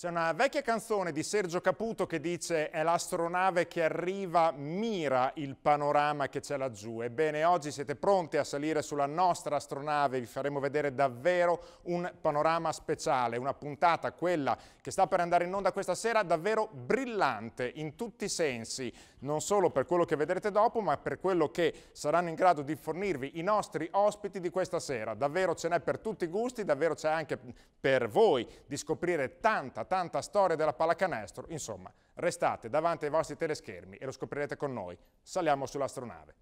C'è una vecchia canzone di Sergio Caputo che dice è l'astronave che arriva, mira il panorama che c'è laggiù. Ebbene, oggi siete pronti a salire sulla nostra astronave, vi faremo vedere davvero un panorama speciale, una puntata, quella che sta per andare in onda questa sera, davvero brillante in tutti i sensi, non solo per quello che vedrete dopo, ma per quello che saranno in grado di fornirvi i nostri ospiti di questa sera. Davvero ce n'è per tutti i gusti, davvero c'è anche per voi di scoprire tanta, tanta storia della pallacanestro, insomma, restate davanti ai vostri teleschermi e lo scoprirete con noi. Saliamo sull'astronave.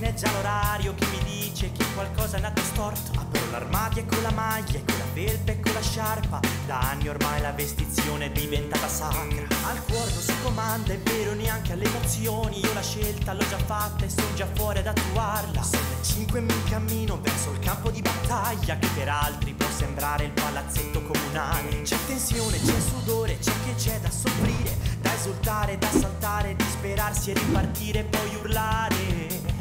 mattina è già l'orario che mi dice che qualcosa è andato storto. Apro l'armadio e con la maglia, e con la felpa e con la sciarpa. Da anni ormai la vestizione è diventata sacra. Al cuore non si comanda, è vero neanche alle emozioni. Io la scelta l'ho già fatta e sono già fuori ad attuarla. Sono le 5 mi cammino verso il campo di battaglia che per altri può sembrare il palazzetto comunale. C'è tensione, c'è sudore, c'è che c'è da soffrire, da esultare, da saltare, disperarsi e ripartire, poi urlare.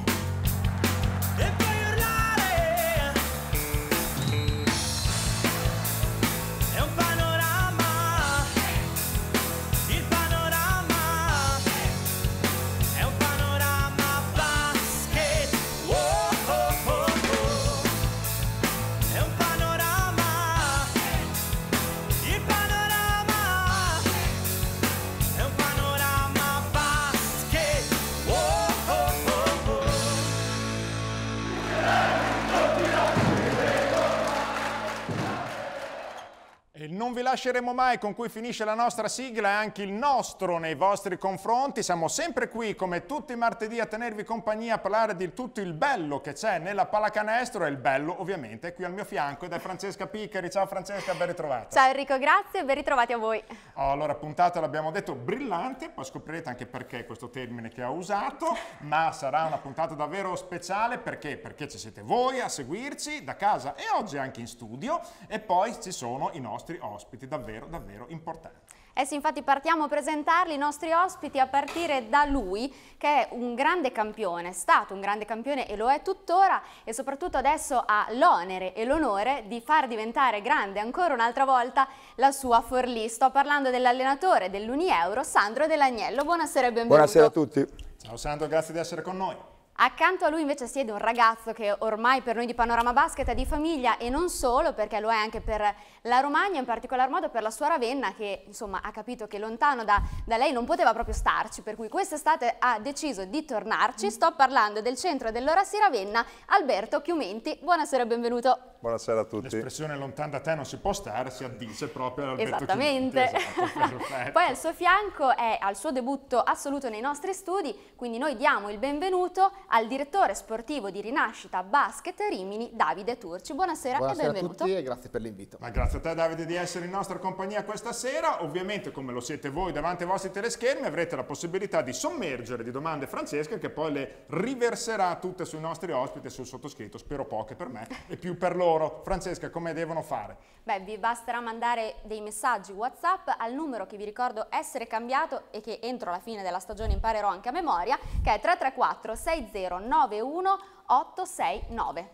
Non vi lasceremo mai con cui finisce la nostra sigla e anche il nostro nei vostri confronti. Siamo sempre qui come tutti i martedì a tenervi compagnia, a parlare di tutto il bello che c'è nella pallacanestro e il bello ovviamente è qui al mio fianco ed è Francesca Piccheri. Ciao Francesca, ben ritrovata. Ciao Enrico, grazie e ben ritrovati a voi. Oh, allora puntata l'abbiamo detto brillante, poi scoprirete anche perché questo termine che ho usato, ma sarà una puntata davvero speciale perché? Perché ci siete voi a seguirci da casa e oggi anche in studio e poi ci sono i nostri ospiti davvero, davvero importanti. Eh sì, infatti partiamo a presentarli i nostri ospiti a partire da lui che è un grande campione, è stato un grande campione e lo è tuttora e soprattutto adesso ha l'onere e l'onore di far diventare grande ancora un'altra volta la sua Forlì. Sto parlando dell'allenatore dell'Unieuro, Sandro Dell'Agnello. Buonasera e benvenuto. Buonasera a tutti. Ciao Sandro, grazie di essere con noi. Accanto a lui invece siede un ragazzo che ormai per noi di Panorama Basket è di famiglia e non solo perché lo è anche per la Romagna, in particolar modo per la sua Ravenna che insomma ha capito che lontano da, da lei non poteva proprio starci, per cui quest'estate ha deciso di tornarci. Sto parlando del centro dell'Orassi Ravenna, Alberto Chiumenti. Buonasera e benvenuto. Buonasera a tutti. L'espressione lontana da te non si può stare si addice proprio all'Alberto Esattamente. Esatto, Poi al suo fianco è al suo debutto assoluto nei nostri studi, quindi noi diamo il benvenuto al direttore sportivo di Rinascita Basket Rimini, Davide Turci. Buonasera, Buonasera e benvenuto. Buonasera a tutti e grazie per l'invito. Ma grazie a te Davide di essere in nostra compagnia questa sera. Ovviamente come lo siete voi davanti ai vostri teleschermi avrete la possibilità di sommergere di domande Francesca che poi le riverserà tutte sui nostri ospiti e sul sottoscritto, spero poche per me e più per loro. Francesca, come devono fare? Beh, vi basterà mandare dei messaggi WhatsApp al numero che vi ricordo essere cambiato e che entro la fine della stagione imparerò anche a memoria, che è 334 60 3091869.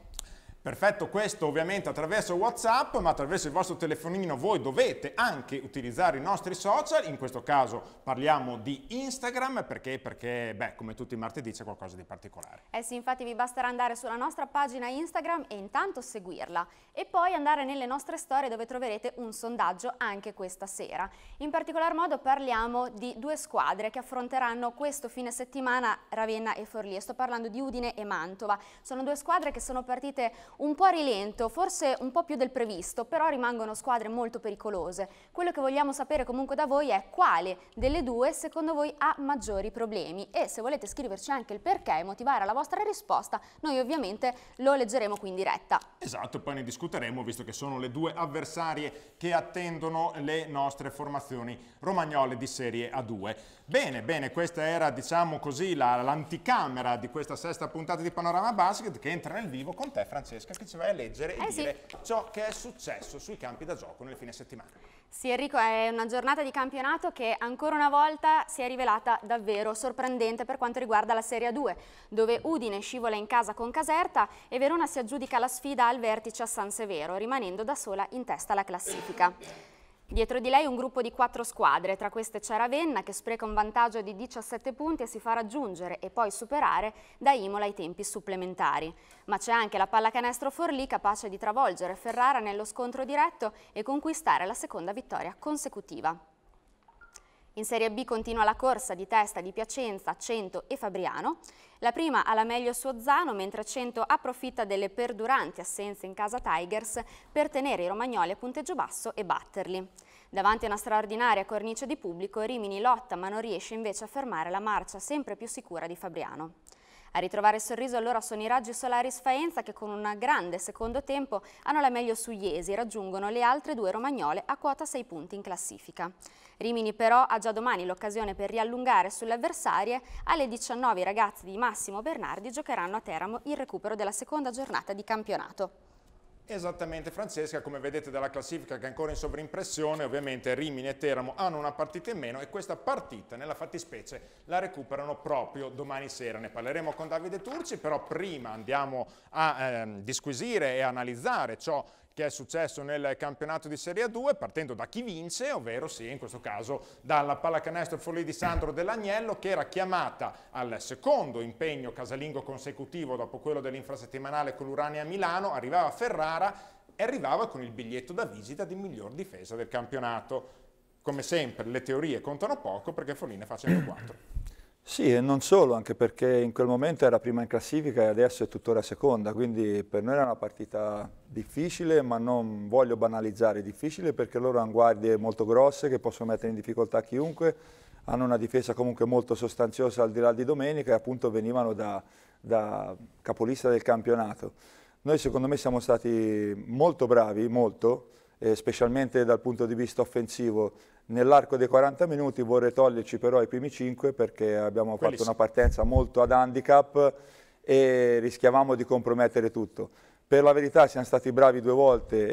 Perfetto, questo ovviamente attraverso WhatsApp, ma attraverso il vostro telefonino voi dovete anche utilizzare i nostri social, in questo caso parliamo di Instagram perché, perché beh, come tutti i martedì c'è qualcosa di particolare. Eh sì, infatti vi basterà andare sulla nostra pagina Instagram e intanto seguirla e poi andare nelle nostre storie dove troverete un sondaggio anche questa sera. In particolar modo parliamo di due squadre che affronteranno questo fine settimana Ravenna e Forlì, sto parlando di Udine e Mantova. Sono due squadre che sono partite un po' a rilento, forse un po' più del previsto, però rimangono squadre molto pericolose. Quello che vogliamo sapere comunque da voi è quale delle due secondo voi ha maggiori problemi e se volete scriverci anche il perché e motivare la vostra risposta, noi ovviamente lo leggeremo qui in diretta. Esatto, poi ne discuteremo visto che sono le due avversarie che attendono le nostre formazioni romagnole di Serie A2. Bene, bene, questa era diciamo così l'anticamera la, di questa sesta puntata di Panorama Basket che entra nel vivo con te Francesco pazzesca che ci vai a leggere e eh dire ciò che è successo sui campi da gioco nel fine settimana. Sì Enrico, è una giornata di campionato che ancora una volta si è rivelata davvero sorprendente per quanto riguarda la Serie 2, dove Udine scivola in casa con Caserta e Verona si aggiudica la sfida al vertice a San Severo, rimanendo da sola in testa alla classifica. Dietro di lei un gruppo di quattro squadre, tra queste c'è Ravenna che spreca un vantaggio di 17 punti e si fa raggiungere e poi superare da Imola i tempi supplementari. Ma c'è anche la pallacanestro Forlì capace di travolgere Ferrara nello scontro diretto e conquistare la seconda vittoria consecutiva. In Serie B continua la corsa di testa di Piacenza, Cento e Fabriano. La prima ha la meglio su Ozzano, mentre Cento approfitta delle perduranti assenze in casa Tigers per tenere i romagnoli a punteggio basso e batterli. Davanti a una straordinaria cornice di pubblico, Rimini lotta ma non riesce invece a fermare la marcia sempre più sicura di Fabriano. A ritrovare il sorriso allora sono i raggi solari Sfaenza che con un grande secondo tempo hanno la meglio su Iesi e raggiungono le altre due romagnole a quota 6 punti in classifica. Rimini però ha già domani l'occasione per riallungare sulle avversarie. Alle 19 i ragazzi di Massimo Bernardi giocheranno a Teramo il recupero della seconda giornata di campionato. Esattamente Francesca, come vedete dalla classifica che è ancora in sovrimpressione, ovviamente Rimini e Teramo hanno una partita in meno e questa partita nella fattispecie la recuperano proprio domani sera. Ne parleremo con Davide Turci, però prima andiamo a ehm, disquisire e analizzare ciò che è successo nel campionato di Serie 2 partendo da chi vince, ovvero sì, in questo caso dalla pallacanestro Folli di Sandro dell'Agnello che era chiamata al secondo impegno casalingo consecutivo dopo quello dell'infrasettimanale con l'Urania Milano, arrivava a Ferrara e arrivava con il biglietto da visita di miglior difesa del campionato. Come sempre le teorie contano poco perché Folline fa 104. Sì, e non solo, anche perché in quel momento era prima in classifica e adesso è tuttora seconda, quindi per noi era una partita difficile, ma non voglio banalizzare difficile perché loro hanno guardie molto grosse che possono mettere in difficoltà chiunque, hanno una difesa comunque molto sostanziosa al di là di domenica e appunto venivano da, da capolista del campionato. Noi secondo me siamo stati molto bravi, molto, eh, specialmente dal punto di vista offensivo Nell'arco dei 40 minuti vorrei toglierci però i primi 5 perché abbiamo Quelli fatto sì. una partenza molto ad handicap e rischiavamo di compromettere tutto. Per la verità siamo stati bravi due volte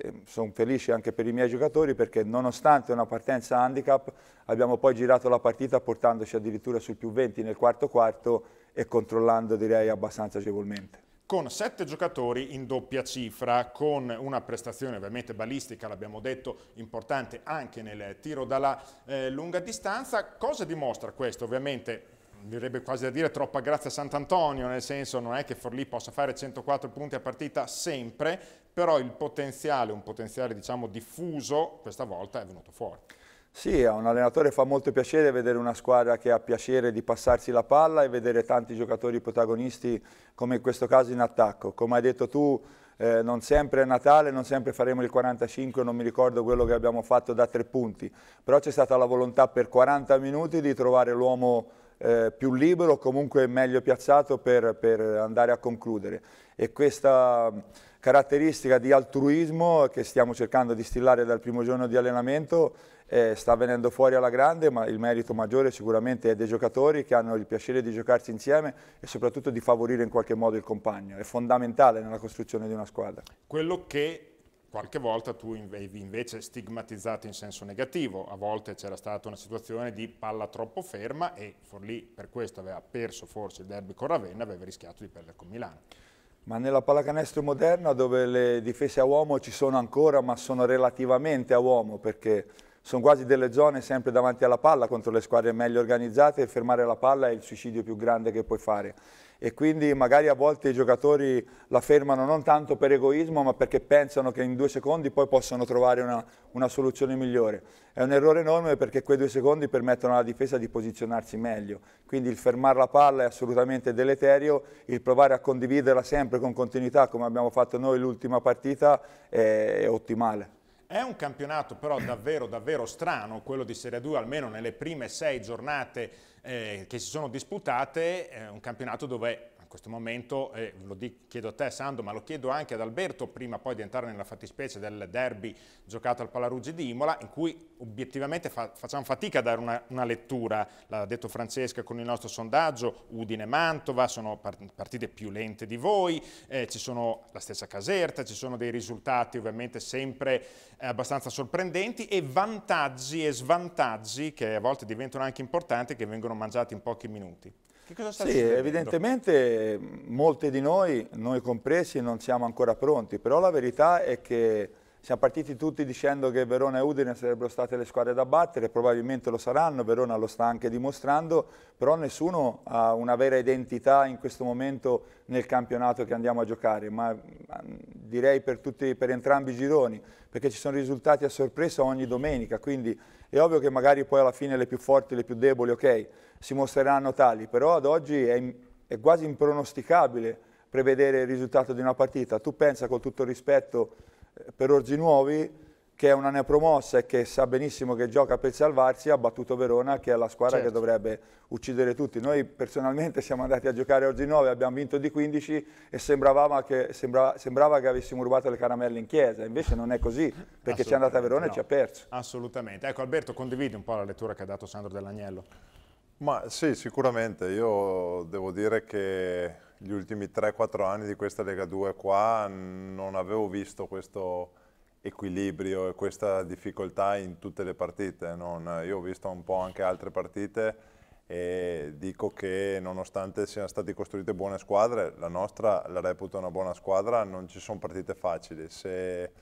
e sono felice anche per i miei giocatori perché nonostante una partenza handicap abbiamo poi girato la partita portandoci addirittura sul più 20 nel quarto quarto e controllando direi abbastanza agevolmente con sette giocatori in doppia cifra, con una prestazione ovviamente balistica, l'abbiamo detto, importante anche nel tiro dalla eh, lunga distanza. Cosa dimostra questo? Ovviamente direbbe quasi da dire troppa grazia a Sant'Antonio, nel senso non è che Forlì possa fare 104 punti a partita sempre, però il potenziale, un potenziale diciamo diffuso, questa volta è venuto fuori. Sì, a un allenatore fa molto piacere vedere una squadra che ha piacere di passarsi la palla e vedere tanti giocatori protagonisti come in questo caso in attacco. Come hai detto tu, eh, non sempre è Natale, non sempre faremo il 45, non mi ricordo quello che abbiamo fatto da tre punti, però c'è stata la volontà per 40 minuti di trovare l'uomo eh, più libero, comunque meglio piazzato per, per andare a concludere. E questa caratteristica di altruismo che stiamo cercando di stillare dal primo giorno di allenamento eh, sta venendo fuori alla grande, ma il merito maggiore sicuramente è dei giocatori che hanno il piacere di giocarsi insieme e soprattutto di favorire in qualche modo il compagno. È fondamentale nella costruzione di una squadra. Quello che qualche volta tu avevi invece stigmatizzato in senso negativo, a volte c'era stata una situazione di palla troppo ferma e Forlì per questo aveva perso forse il derby con Ravenna, e aveva rischiato di perdere con Milano. Ma nella pallacanestro moderna dove le difese a uomo ci sono ancora ma sono relativamente a uomo perché sono quasi delle zone sempre davanti alla palla contro le squadre meglio organizzate e fermare la palla è il suicidio più grande che puoi fare e quindi magari a volte i giocatori la fermano non tanto per egoismo ma perché pensano che in due secondi poi possano trovare una, una soluzione migliore. È un errore enorme perché quei due secondi permettono alla difesa di posizionarsi meglio, quindi il fermare la palla è assolutamente deleterio, il provare a condividerla sempre con continuità come abbiamo fatto noi l'ultima partita è, è ottimale. È un campionato però davvero, davvero strano quello di Serie 2, almeno nelle prime sei giornate eh, che si sono disputate eh, un campionato dove questo momento, eh, lo dico, chiedo a te Sando, ma lo chiedo anche ad Alberto, prima poi di entrare nella fattispecie del derby giocato al Palaruggi di Imola, in cui obiettivamente fa, facciamo fatica a dare una, una lettura, l'ha detto Francesca con il nostro sondaggio, Udine-Mantova e sono partite più lente di voi, eh, ci sono la stessa Caserta, ci sono dei risultati ovviamente sempre eh, abbastanza sorprendenti e vantaggi e svantaggi che a volte diventano anche importanti che vengono mangiati in pochi minuti. Che cosa sta sì, succedendo? evidentemente molti di noi, noi compresi, non siamo ancora pronti, però la verità è che siamo partiti tutti dicendo che Verona e Udine sarebbero state le squadre da battere, probabilmente lo saranno, Verona lo sta anche dimostrando, però nessuno ha una vera identità in questo momento nel campionato che andiamo a giocare, ma direi per, tutti, per entrambi i gironi, perché ci sono risultati a sorpresa ogni domenica, quindi è ovvio che magari poi alla fine le più forti, le più deboli, ok, si mostreranno tali, però ad oggi è, è quasi impronosticabile prevedere il risultato di una partita. Tu pensa con tutto il rispetto eh, per Orzi Nuovi che è una neopromossa e che sa benissimo che gioca per salvarsi, ha battuto Verona che è la squadra certo. che dovrebbe uccidere tutti. Noi personalmente siamo andati a giocare oggi 9, abbiamo vinto di 15 e sembrava che, sembrava, sembrava che avessimo rubato le caramelle in chiesa, invece non è così perché ci è andata a Verona no. e ci ha perso. Assolutamente. Ecco Alberto, condividi un po' la lettura che ha dato Sandro Dell'Agnello. Ma sì, sicuramente. Io devo dire che gli ultimi 3-4 anni di questa Lega 2 qua non avevo visto questo equilibrio e questa difficoltà in tutte le partite. Non, io ho visto un po' anche altre partite e dico che nonostante siano state costruite buone squadre, la nostra la reputo una buona squadra, non ci sono partite facili. Se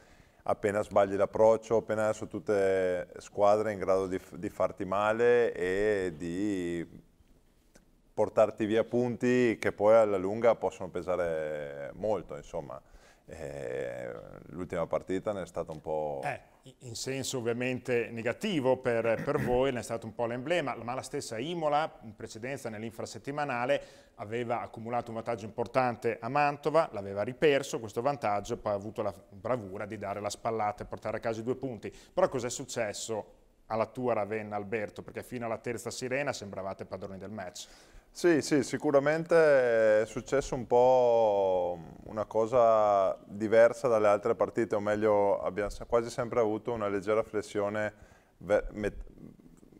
appena sbagli l'approccio, appena sono tutte squadre in grado di, di farti male e di portarti via punti che poi alla lunga possono pesare molto, insomma. Eh, l'ultima partita ne è stata un po'... Eh, in senso ovviamente negativo per, per voi, ne è stato un po' l'emblema, ma la stessa Imola in precedenza nell'infrasettimanale aveva accumulato un vantaggio importante a Mantova, l'aveva riperso questo vantaggio, poi ha avuto la bravura di dare la spallata e portare a casa i due punti. Però cos'è successo alla tua Ravenna Alberto? Perché fino alla terza sirena sembravate padroni del match. Sì, sì, sicuramente è successo un po' una cosa diversa dalle altre partite, o meglio abbiamo quasi sempre avuto una leggera flessione met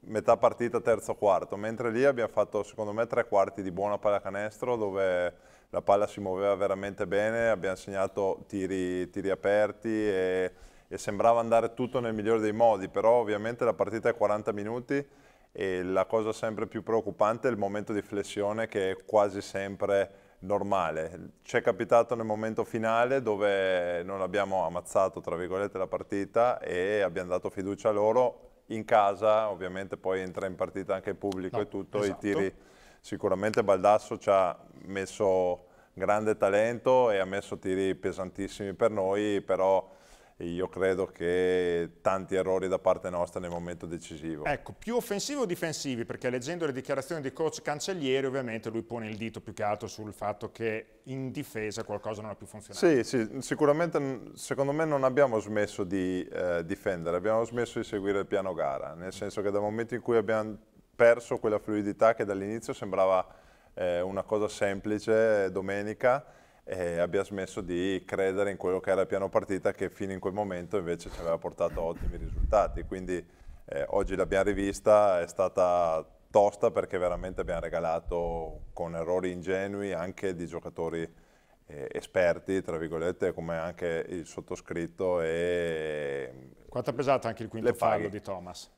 metà partita, terzo quarto, mentre lì abbiamo fatto secondo me tre quarti di buona pallacanestro dove la palla si muoveva veramente bene, abbiamo segnato tiri, tiri aperti e, e sembrava andare tutto nel migliore dei modi, però ovviamente la partita è 40 minuti e la cosa sempre più preoccupante è il momento di flessione che è quasi sempre normale. Ci è capitato nel momento finale dove non abbiamo ammazzato tra virgolette la partita e abbiamo dato fiducia a loro in casa, ovviamente poi entra in partita anche il pubblico no, e tutto, esatto. i tiri sicuramente Baldasso ci ha messo grande talento e ha messo tiri pesantissimi per noi, però io credo che tanti errori da parte nostra nel momento decisivo. Ecco, più offensivi o difensivi? Perché leggendo le dichiarazioni di coach Cancellieri ovviamente lui pone il dito più che altro sul fatto che in difesa qualcosa non ha più funzionato. Sì, sì sicuramente secondo me non abbiamo smesso di eh, difendere, abbiamo smesso di seguire il piano gara, nel senso che dal momento in cui abbiamo perso quella fluidità che dall'inizio sembrava eh, una cosa semplice, eh, domenica, e abbia smesso di credere in quello che era il piano partita che fino in quel momento invece ci aveva portato ottimi risultati. Quindi eh, oggi l'abbiamo rivista, è stata tosta perché veramente abbiamo regalato con errori ingenui anche di giocatori eh, esperti, tra virgolette, come anche il sottoscritto. E... Quanto è pesato anche il quinto fallo di Thomas?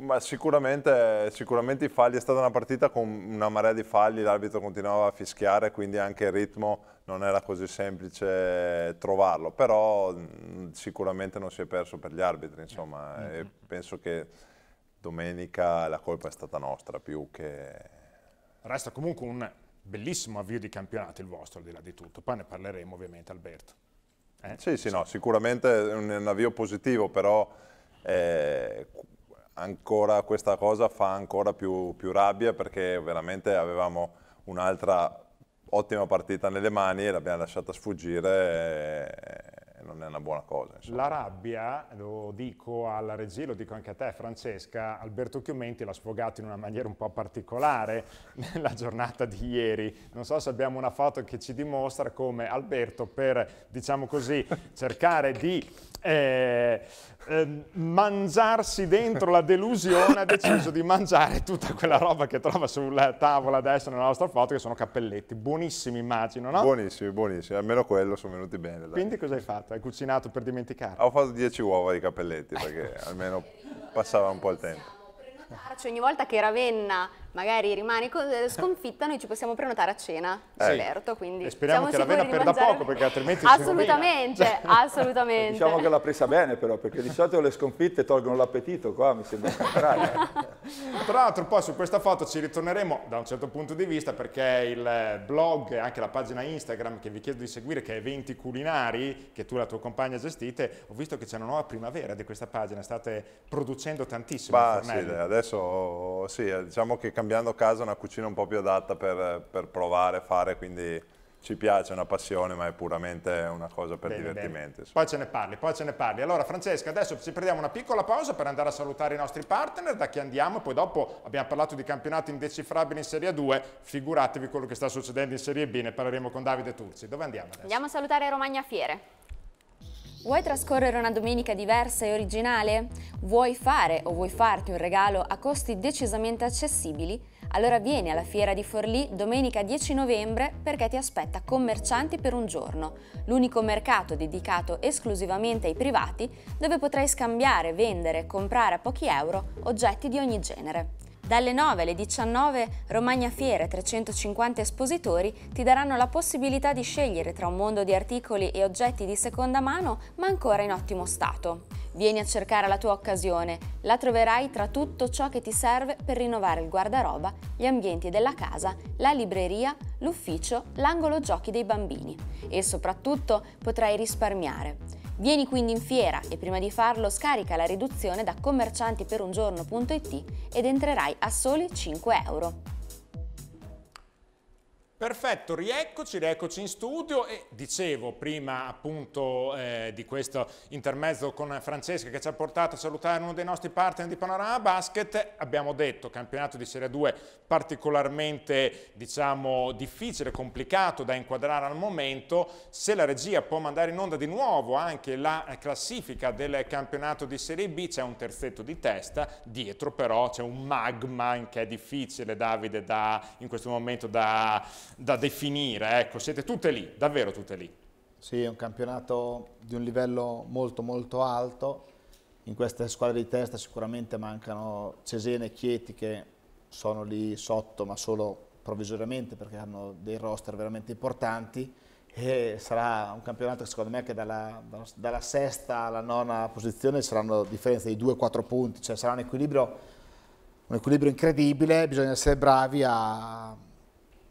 Ma sicuramente, sicuramente i falli, è stata una partita con una marea di falli, l'arbitro continuava a fischiare, quindi anche il ritmo non era così semplice trovarlo, però sicuramente non si è perso per gli arbitri, insomma, mm -hmm. penso che domenica la colpa è stata nostra più che... Resta comunque un bellissimo avvio di campionato il vostro, al di là di tutto, poi ne parleremo ovviamente Alberto. Eh? Sì, sì, no, sicuramente è un, un avvio positivo, però... Eh, ancora questa cosa fa ancora più, più rabbia perché veramente avevamo un'altra ottima partita nelle mani e l'abbiamo lasciata sfuggire non è una buona cosa. Insomma. La rabbia, lo dico alla regia, lo dico anche a te Francesca, Alberto Chiumenti l'ha sfogato in una maniera un po' particolare nella giornata di ieri. Non so se abbiamo una foto che ci dimostra come Alberto per, diciamo così, cercare di eh, Ehm, mangiarsi dentro la delusione, ha deciso di mangiare tutta quella roba che trova sulla tavola adesso nella nostra foto, che sono cappelletti. Buonissimi, immagino, no? Buonissimi, buonissimi. Almeno quello sono venuti bene. Dai. Quindi cosa hai fatto? Hai cucinato per dimenticare? Ho fatto 10 uova di cappelletti, perché almeno passava un po' il tempo. Cioè ogni volta che Ravenna magari rimani eh, sconfitta, noi ci possiamo prenotare a cena, eh, Gilberto. Quindi e speriamo che la vena per da poco, perché altrimenti Assolutamente, assolutamente. diciamo che l'ha presa bene però, perché di solito le sconfitte tolgono l'appetito qua, mi sembra contrario. Tra l'altro poi su questa foto ci ritorneremo da un certo punto di vista, perché il blog e anche la pagina Instagram che vi chiedo di seguire, che è Eventi Culinari, che tu e la tua compagna gestite, ho visto che c'è una nuova primavera di questa pagina, state producendo tantissimo. Bah, sì, adesso sì, eh, diciamo che cambiando casa una cucina un po' più adatta per, per provare, fare, quindi ci piace, è una passione, ma è puramente una cosa per bene, divertimento. Bene. Poi ce ne parli, poi ce ne parli. Allora Francesca, adesso ci prendiamo una piccola pausa per andare a salutare i nostri partner, da chi andiamo, poi dopo abbiamo parlato di campionato indecifrabile in Serie 2, figuratevi quello che sta succedendo in Serie B, ne parleremo con Davide Turci. Dove andiamo adesso? Andiamo a salutare Romagna Fiere. Vuoi trascorrere una domenica diversa e originale? Vuoi fare o vuoi farti un regalo a costi decisamente accessibili? Allora vieni alla Fiera di Forlì domenica 10 novembre perché ti aspetta Commercianti per un giorno, l'unico mercato dedicato esclusivamente ai privati dove potrai scambiare, vendere e comprare a pochi euro oggetti di ogni genere. Dalle 9 alle 19 Romagna Fiere 350 espositori ti daranno la possibilità di scegliere tra un mondo di articoli e oggetti di seconda mano ma ancora in ottimo stato. Vieni a cercare la tua occasione, la troverai tra tutto ciò che ti serve per rinnovare il guardaroba, gli ambienti della casa, la libreria, l'ufficio, l'angolo giochi dei bambini e soprattutto potrai risparmiare. Vieni quindi in fiera e prima di farlo scarica la riduzione da commerciantiperungiorno.it ed entrerai a soli 5 euro. Perfetto, rieccoci, rieccoci in studio e dicevo prima appunto eh, di questo intermezzo con Francesca che ci ha portato a salutare uno dei nostri partner di Panorama Basket, abbiamo detto campionato di Serie 2 particolarmente diciamo difficile, complicato da inquadrare al momento, se la regia può mandare in onda di nuovo anche la classifica del campionato di Serie B c'è un terzetto di testa, dietro però c'è un magma che è difficile Davide da, in questo momento da da definire, ecco, siete tutte lì, davvero tutte lì. Sì, è un campionato di un livello molto molto alto, in queste squadre di testa sicuramente mancano Cesena e Chieti che sono lì sotto ma solo provvisoriamente perché hanno dei roster veramente importanti e sarà un campionato che secondo me che dalla, dalla sesta alla nona posizione saranno differenze di 2-4 punti, cioè sarà un equilibrio, un equilibrio incredibile, bisogna essere bravi a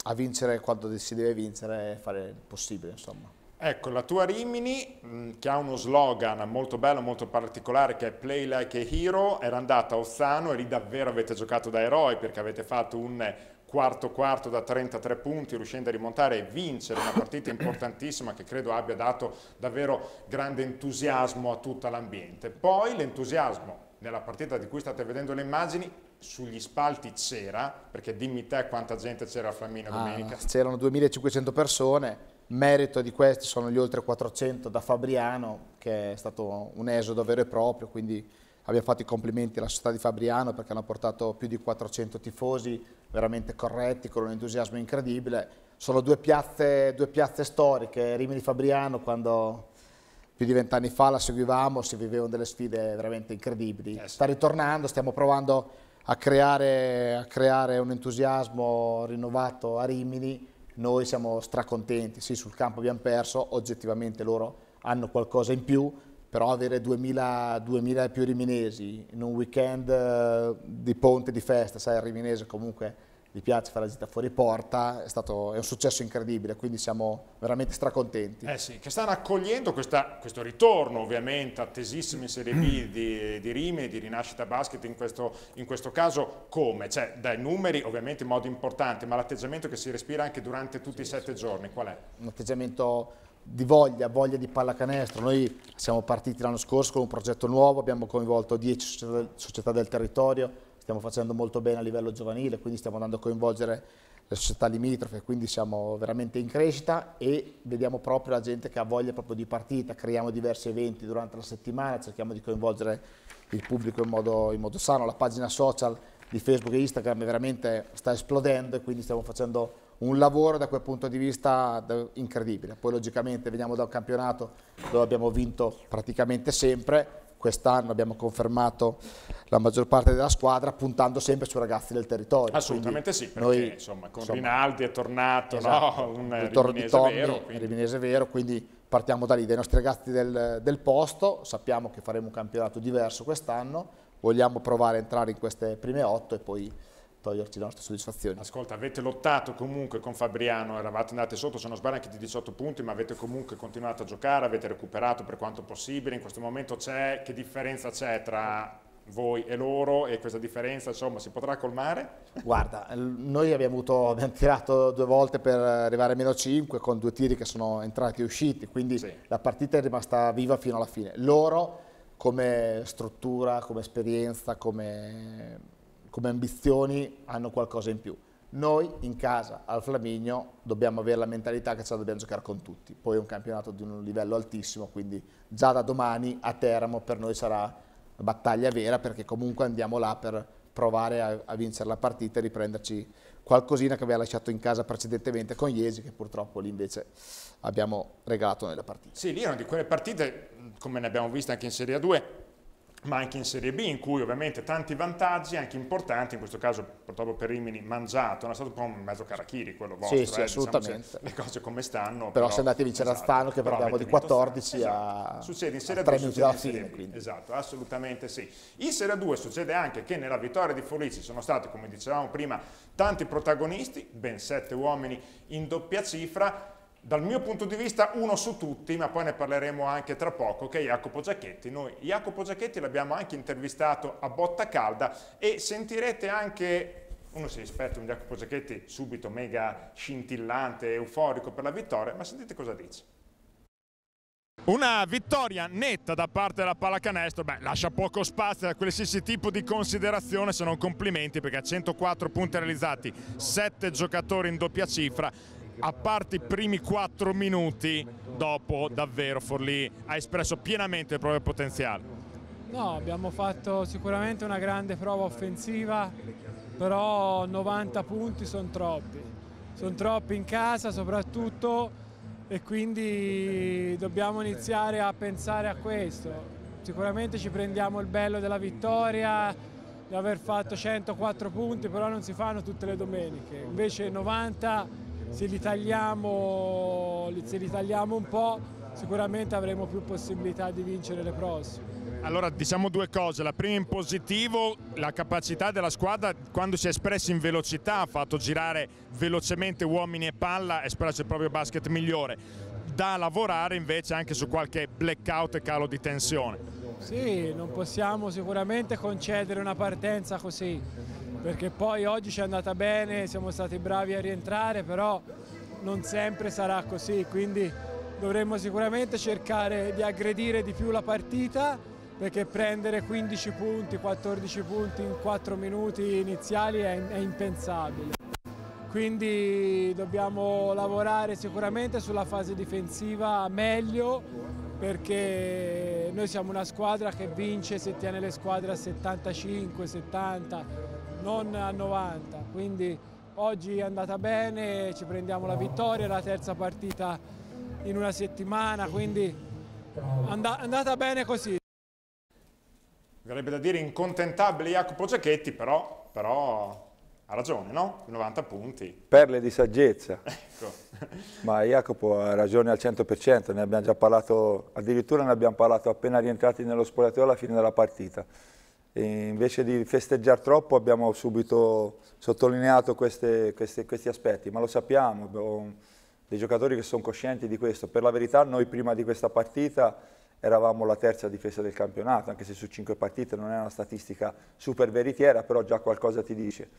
a vincere quanto si deve vincere e fare il possibile, insomma. Ecco, la tua Rimini, mm, che ha uno slogan molto bello, molto particolare, che è Play Like a Hero, era andata a Ozzano e lì davvero avete giocato da eroi perché avete fatto un quarto quarto da 33 punti, riuscendo a rimontare e vincere una partita importantissima che credo abbia dato davvero grande entusiasmo a tutta l'ambiente. Poi l'entusiasmo nella partita di cui state vedendo le immagini sugli spalti c'era, perché dimmi te quanta gente c'era a Flaminio ah, domenica. C'erano 2500 persone, merito di questi sono gli oltre 400 da Fabriano, che è stato un esodo vero e proprio, quindi abbiamo fatto i complimenti alla società di Fabriano perché hanno portato più di 400 tifosi veramente corretti, con un entusiasmo incredibile. Sono due piazze, due piazze storiche, Rimini Fabriano quando più di vent'anni fa la seguivamo, si vivevano delle sfide veramente incredibili. Eh sì. Sta ritornando, stiamo provando a creare, a creare un entusiasmo rinnovato a Rimini, noi siamo stracontenti, sì sul campo abbiamo perso, oggettivamente loro hanno qualcosa in più, però avere 2000, 2000 e più riminesi in un weekend eh, di ponte di festa, sai, il riminese comunque gli piace fare la gita fuori porta, è, stato, è un successo incredibile, quindi siamo veramente stracontenti. Eh sì, che stanno accogliendo questa, questo ritorno ovviamente attesissimo in Serie B di, di Rimini, di Rinascita Basket in questo, in questo caso come? Cioè, dai numeri ovviamente in modo importante, ma l'atteggiamento che si respira anche durante tutti sì, i sette sì. giorni qual è? Un atteggiamento di voglia, voglia di pallacanestro. Noi siamo partiti l'anno scorso con un progetto nuovo, abbiamo coinvolto 10 società del territorio, stiamo facendo molto bene a livello giovanile, quindi stiamo andando a coinvolgere le società limitrofe, quindi siamo veramente in crescita e vediamo proprio la gente che ha voglia proprio di partita, creiamo diversi eventi durante la settimana, cerchiamo di coinvolgere il pubblico in modo, in modo sano, la pagina social di Facebook e Instagram veramente sta esplodendo e quindi stiamo facendo un lavoro da quel punto di vista incredibile. Poi logicamente veniamo da un campionato dove abbiamo vinto praticamente sempre quest'anno abbiamo confermato la maggior parte della squadra puntando sempre su ragazzi del territorio. Assolutamente quindi sì, perché noi, insomma con insomma, Rinaldi è tornato esatto, no? un ritorno di Tommy, vero, quindi. Riminese vero, quindi partiamo da lì, dai nostri ragazzi del, del posto, sappiamo che faremo un campionato diverso quest'anno, vogliamo provare a entrare in queste prime otto e poi toglierci la nostra soddisfazione. Ascolta, avete lottato comunque con Fabriano, eravate andate sotto, se non sbaglio anche di 18 punti, ma avete comunque continuato a giocare, avete recuperato per quanto possibile, in questo momento c'è, che differenza c'è tra voi e loro e questa differenza insomma si potrà colmare? Guarda, noi abbiamo, avuto, abbiamo tirato due volte per arrivare a meno 5 con due tiri che sono entrati e usciti, quindi sì. la partita è rimasta viva fino alla fine. Loro come struttura, come esperienza, come come ambizioni hanno qualcosa in più. Noi in casa al Flaminio dobbiamo avere la mentalità che ce la dobbiamo giocare con tutti. Poi è un campionato di un livello altissimo, quindi già da domani a Teramo per noi sarà battaglia vera perché comunque andiamo là per provare a, a vincere la partita e riprenderci qualcosina che aveva lasciato in casa precedentemente con Iesi che purtroppo lì invece abbiamo regalato nella partita. Sì, lì erano di quelle partite, come ne abbiamo viste anche in Serie A2, ma anche in Serie B, in cui ovviamente tanti vantaggi, anche importanti, in questo caso purtroppo per Rimini mangiato, non è stato un po' un mezzo Karachiri quello vostro, sì, eh, sì, diciamo assolutamente. le cose come stanno. Però, però se andate a vincere esatto, a Stano che parliamo di 14 esatto. a, succede in Serie a 3 minuti dalla fine. Quindi. Esatto, assolutamente sì. In Serie 2 succede anche che nella vittoria di Folici sono stati, come dicevamo prima, tanti protagonisti, ben sette uomini in doppia cifra, dal mio punto di vista uno su tutti, ma poi ne parleremo anche tra poco, che è Jacopo Giacchetti. Noi Jacopo Giacchetti l'abbiamo anche intervistato a botta calda e sentirete anche, uno si aspetta un Jacopo Giacchetti subito mega scintillante, euforico per la vittoria, ma sentite cosa dice. Una vittoria netta da parte della pallacanestro, beh, lascia poco spazio a qualsiasi tipo di considerazione se non complimenti perché a 104 punti realizzati, 7 giocatori in doppia cifra a parte i primi 4 minuti, dopo davvero Forlì ha espresso pienamente il proprio potenziale. No, abbiamo fatto sicuramente una grande prova offensiva, però 90 punti sono troppi, sono troppi in casa soprattutto e quindi dobbiamo iniziare a pensare a questo. Sicuramente ci prendiamo il bello della vittoria, di aver fatto 104 punti, però non si fanno tutte le domeniche, invece 90 se li tagliamo, se li tagliamo un po' sicuramente avremo più possibilità di vincere le prossime. Allora diciamo due cose, la prima in positivo, la capacità della squadra quando si è espressa in velocità, ha fatto girare velocemente uomini e palla, ha espresso il proprio basket migliore, da lavorare invece anche su qualche blackout e calo di tensione. Sì, non possiamo sicuramente concedere una partenza così, perché poi oggi ci è andata bene, siamo stati bravi a rientrare, però non sempre sarà così, quindi dovremmo sicuramente cercare di aggredire di più la partita perché prendere 15 punti, 14 punti in 4 minuti iniziali è, è impensabile. Quindi dobbiamo lavorare sicuramente sulla fase difensiva meglio perché noi siamo una squadra che vince se tiene le squadre a 75, 70, non a 90. Quindi oggi è andata bene, ci prendiamo la vittoria, la terza partita in una settimana, quindi è andata bene così. Verrebbe da dire incontentabile Jacopo Giacchetti, però, però ha ragione, no? 90 punti. Perle di saggezza. Ecco. Ma Jacopo ha ragione al 100%, ne abbiamo già parlato, addirittura ne abbiamo parlato appena rientrati nello spogliatoio alla fine della partita invece di festeggiare troppo abbiamo subito sottolineato queste, queste, questi aspetti, ma lo sappiamo, abbiamo dei giocatori che sono coscienti di questo. Per la verità noi prima di questa partita eravamo la terza difesa del campionato, anche se su cinque partite non è una statistica super veritiera, però già qualcosa ti dice.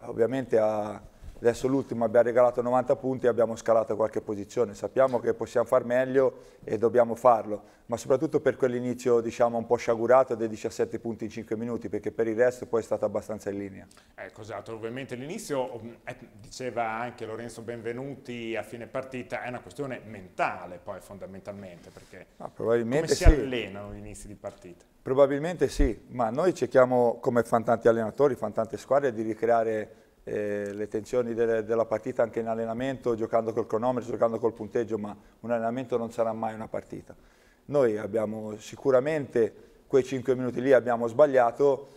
Ovviamente a adesso l'ultimo abbiamo regalato 90 punti e abbiamo scalato qualche posizione, sappiamo che possiamo far meglio e dobbiamo farlo, ma soprattutto per quell'inizio diciamo, un po' sciagurato dei 17 punti in 5 minuti, perché per il resto poi è stato abbastanza in linea. Ecco, esatto, ovviamente l'inizio, mm, eh, diceva anche Lorenzo Benvenuti a fine partita, è una questione mentale poi fondamentalmente, perché ah, come si sì. allenano gli inizi di partita? Probabilmente sì, ma noi cerchiamo come fanno tanti allenatori, fanno tante squadre di ricreare eh, le tensioni delle, della partita anche in allenamento, giocando col cronometro, giocando col punteggio, ma un allenamento non sarà mai una partita. Noi abbiamo sicuramente quei 5 minuti lì abbiamo sbagliato,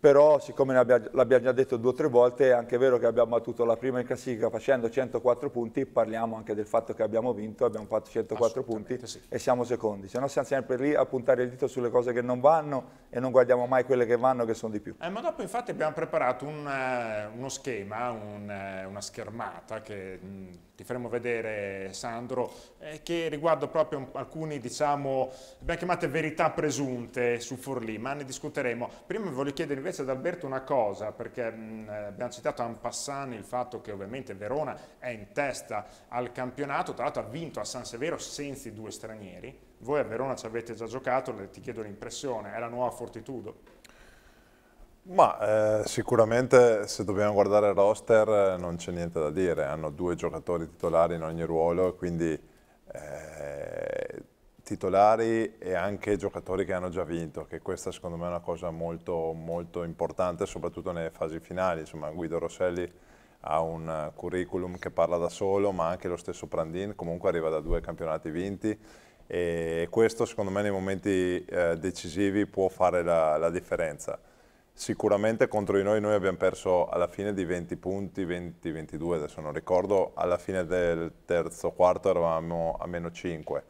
però siccome l'abbiamo già detto due o tre volte è anche vero che abbiamo battuto la prima in classifica facendo 104 punti, parliamo anche del fatto che abbiamo vinto, abbiamo fatto 104 punti sì. e siamo secondi, se no siamo sempre lì a puntare il dito sulle cose che non vanno e non guardiamo mai quelle che vanno che sono di più. Eh, ma dopo infatti abbiamo preparato un, eh, uno schema, un, eh, una schermata che mh, ti faremo vedere Sandro, eh, che riguarda proprio alcune diciamo, abbiamo chiamate verità presunte su Forlì, ma ne discuteremo. Prima voglio chiedere invece invece ad Alberto una cosa, perché mh, eh, abbiamo citato Ampassani il fatto che ovviamente Verona è in testa al campionato, tra l'altro ha vinto a San Severo senza i due stranieri. Voi a Verona ci avete già giocato, ti chiedo l'impressione, è la nuova Fortitudo? Ma eh, sicuramente se dobbiamo guardare il roster eh, non c'è niente da dire, hanno due giocatori titolari in ogni ruolo, quindi eh, titolari e anche giocatori che hanno già vinto, che questa secondo me è una cosa molto, molto importante, soprattutto nelle fasi finali. Insomma, Guido Rosselli ha un curriculum che parla da solo, ma anche lo stesso Prandin comunque arriva da due campionati vinti e questo secondo me nei momenti eh, decisivi può fare la, la, differenza. Sicuramente contro di noi noi abbiamo perso alla fine di 20 punti, 20-22 adesso non ricordo, alla fine del terzo quarto eravamo a meno 5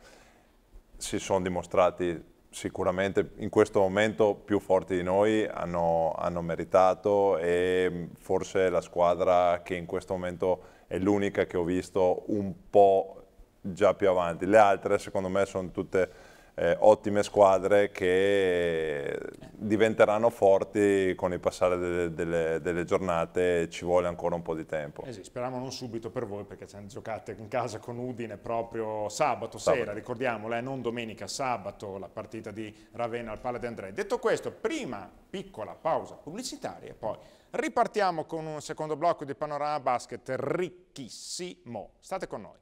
si sono dimostrati sicuramente in questo momento più forti di noi, hanno, hanno meritato e forse la squadra che in questo momento è l'unica che ho visto un po' già più avanti. Le altre secondo me sono tutte eh, ottime squadre che diventeranno forti con il passare delle, delle, delle giornate, ci vuole ancora un po' di tempo. Eh sì, speriamo non subito per voi perché cioè, giocate in casa con Udine proprio sabato, sabato. sera, ricordiamola, eh, non domenica, sabato la partita di Ravenna al Palla di Andrea. Detto questo, prima piccola pausa pubblicitaria e poi ripartiamo con un secondo blocco di panorama basket ricchissimo. State con noi.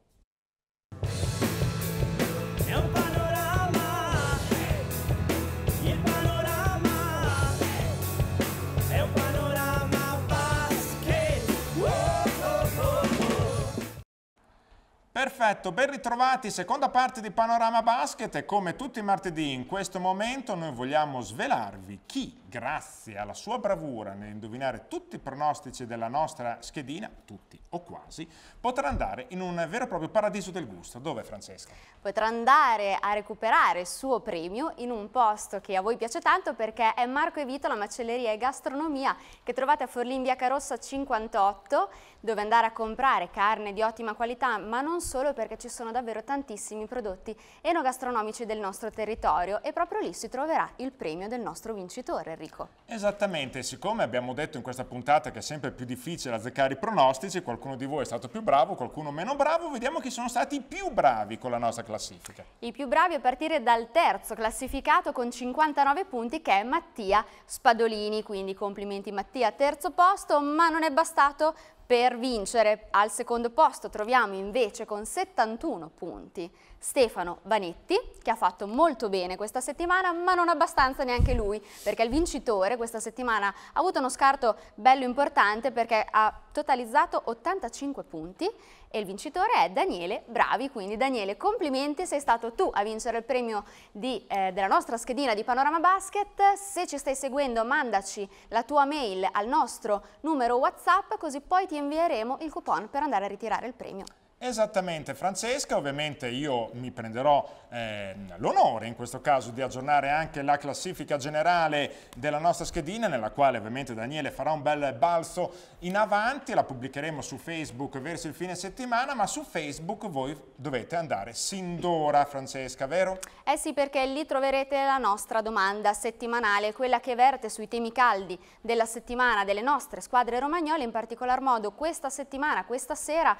Perfetto, ben ritrovati, seconda parte di Panorama Basket e come tutti i martedì in questo momento noi vogliamo svelarvi chi, grazie alla sua bravura nell'indovinare tutti i pronostici della nostra schedina, tutti o quasi, potrà andare in un vero e proprio paradiso del gusto. Dove Francesca? Potrà andare a recuperare il suo premio in un posto che a voi piace tanto perché è Marco e Vito, la macelleria e gastronomia che trovate a Forlì in via Carossa 58 dove andare a comprare carne di ottima qualità, ma non solo perché ci sono davvero tantissimi prodotti enogastronomici del nostro territorio e proprio lì si troverà il premio del nostro vincitore, Enrico. Esattamente, siccome abbiamo detto in questa puntata che è sempre più difficile azzeccare i pronostici, qualcuno di voi è stato più bravo, qualcuno meno bravo, vediamo chi sono stati i più bravi con la nostra classifica. I più bravi a partire dal terzo classificato con 59 punti che è Mattia Spadolini, quindi complimenti Mattia, terzo posto, ma non è bastato per vincere al secondo posto troviamo invece con 71 punti Stefano Vanetti, che ha fatto molto bene questa settimana, ma non abbastanza neanche lui, perché il vincitore questa settimana ha avuto uno scarto bello importante perché ha totalizzato 85 punti e il vincitore è Daniele Bravi, quindi Daniele complimenti, sei stato tu a vincere il premio di, eh, della nostra schedina di Panorama Basket, se ci stai seguendo mandaci la tua mail al nostro numero Whatsapp così poi ti invieremo il coupon per andare a ritirare il premio. Esattamente Francesca, ovviamente io mi prenderò eh, l'onore in questo caso di aggiornare anche la classifica generale della nostra schedina nella quale ovviamente Daniele farà un bel balzo in avanti, la pubblicheremo su Facebook verso il fine settimana ma su Facebook voi dovete andare sin d'ora Francesca, vero? Eh sì perché lì troverete la nostra domanda settimanale, quella che verte sui temi caldi della settimana delle nostre squadre romagnole, in particolar modo questa settimana, questa sera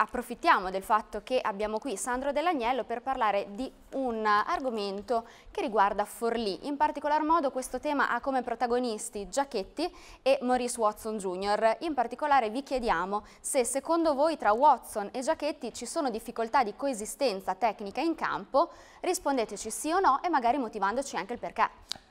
approfittiamo approfittiamo del fatto che abbiamo qui Sandro Dell'Agnello per parlare di un argomento che riguarda Forlì. In particolar modo questo tema ha come protagonisti Giacchetti e Maurice Watson Jr. In particolare vi chiediamo se secondo voi tra Watson e Giacchetti ci sono difficoltà di coesistenza tecnica in campo, rispondeteci sì o no e magari motivandoci anche il perché.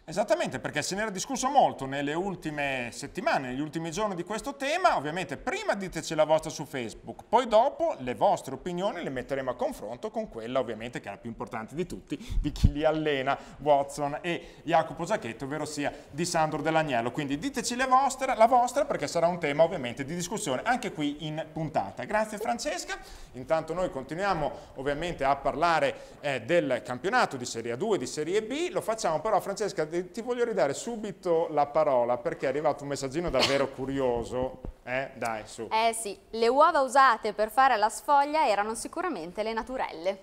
Esattamente, perché se ne era discusso molto nelle ultime settimane, negli ultimi giorni di questo tema. Ovviamente prima diteci la vostra su Facebook, poi dopo le vostre opinioni le metteremo a confronto con quella ovviamente che è la più importante di tutti, di chi li allena, Watson e Jacopo Giacchetto, ovvero sia di Sandro Dell'Agnello. Quindi diteci vostre, la vostra perché sarà un tema ovviamente di discussione anche qui in puntata. Grazie Francesca. Intanto noi continuiamo ovviamente a parlare eh, del campionato di Serie A2, di Serie B. Lo facciamo però Francesca eh, ti voglio ridare subito la parola perché è arrivato un messaggino davvero curioso. Eh, dai, su. Eh sì, le uova usate per fare la sfoglia erano sicuramente le naturelle.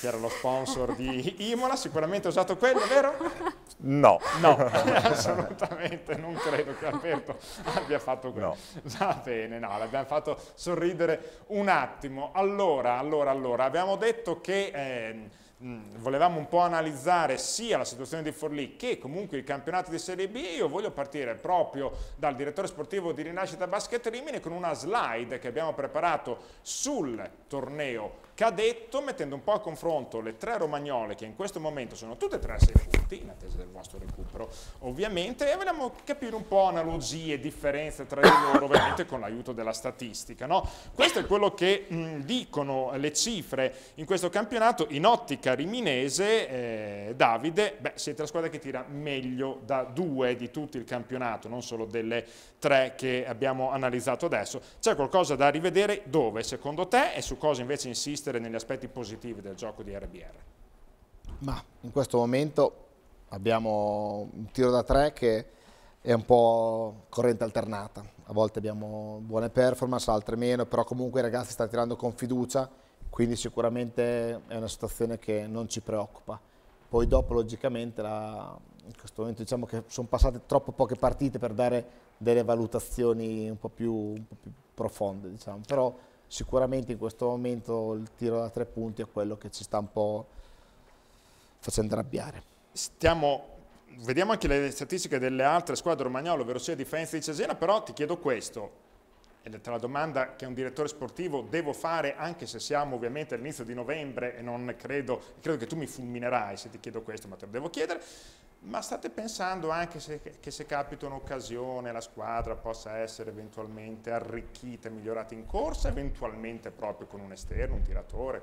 Che era lo sponsor di Imola, sicuramente ha usato quello, vero? No. No, assolutamente non credo che Alberto abbia fatto quello. No. Va bene, no, l'abbiamo fatto sorridere un attimo. Allora, allora, allora, abbiamo detto che... Eh, mh, mm, volevamo un po' analizzare sia la situazione di Forlì che comunque il campionato di Serie B, io voglio partire proprio dal direttore sportivo di Rinascita Basket Rimini con una slide che abbiamo preparato sul torneo che ha detto, mettendo un po' a confronto le tre romagnole che in questo momento sono tutte e tre a 6 punti, in attesa del vostro recupero ovviamente, e vogliamo capire un po' analogie, e differenze tra di loro, ovviamente con l'aiuto della statistica. No? Questo è quello che mh, mm, dicono le cifre in questo campionato, in ottica riminese, eh, Davide, beh, siete la squadra che tira meglio da due di tutto il campionato, non solo delle 3 che abbiamo analizzato adesso. C'è qualcosa da rivedere dove, secondo te, e su cosa invece insistere negli aspetti positivi del gioco di RBR? Ma in questo momento abbiamo un tiro da tre che è un po' corrente alternata. A volte abbiamo buone performance, altre meno, però comunque i ragazzi stanno tirando con fiducia, quindi sicuramente è una situazione che non ci preoccupa. Poi dopo, logicamente, la, in questo momento diciamo che sono passate troppo poche partite per dare delle valutazioni un po' più, un po più profonde, diciamo. Però sicuramente in questo momento il tiro da tre punti è quello che ci sta un po' facendo arrabbiare. Stiamo vediamo anche le statistiche delle altre squadre romagnolo, ovvero sia Difensa di Cesena, però ti chiedo questo, ed è la domanda che un direttore sportivo devo fare anche se siamo ovviamente all'inizio di novembre e non credo, credo che tu mi fulminerai se ti chiedo questo, ma te lo devo chiedere, ma state pensando anche se, che se capita un'occasione la squadra possa essere eventualmente arricchita, e migliorata in corsa, eventualmente proprio con un esterno, un tiratore?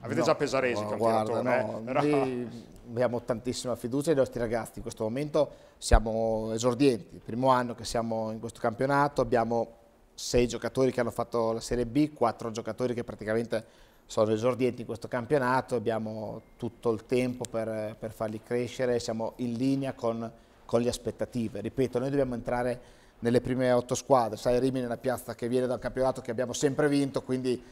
Avete no, già Pesaresi no, guarda, no, eh? no. Abbiamo tantissima fiducia nei nostri ragazzi, in questo momento siamo esordienti, primo anno che siamo in questo campionato, abbiamo sei giocatori che hanno fatto la Serie B, quattro giocatori che praticamente sono esordienti in questo campionato, abbiamo tutto il tempo per, per farli crescere, siamo in linea con, con, le aspettative. Ripeto, noi dobbiamo entrare nelle prime otto squadre, sai Rimini è una piazza che viene dal campionato che abbiamo sempre vinto, quindi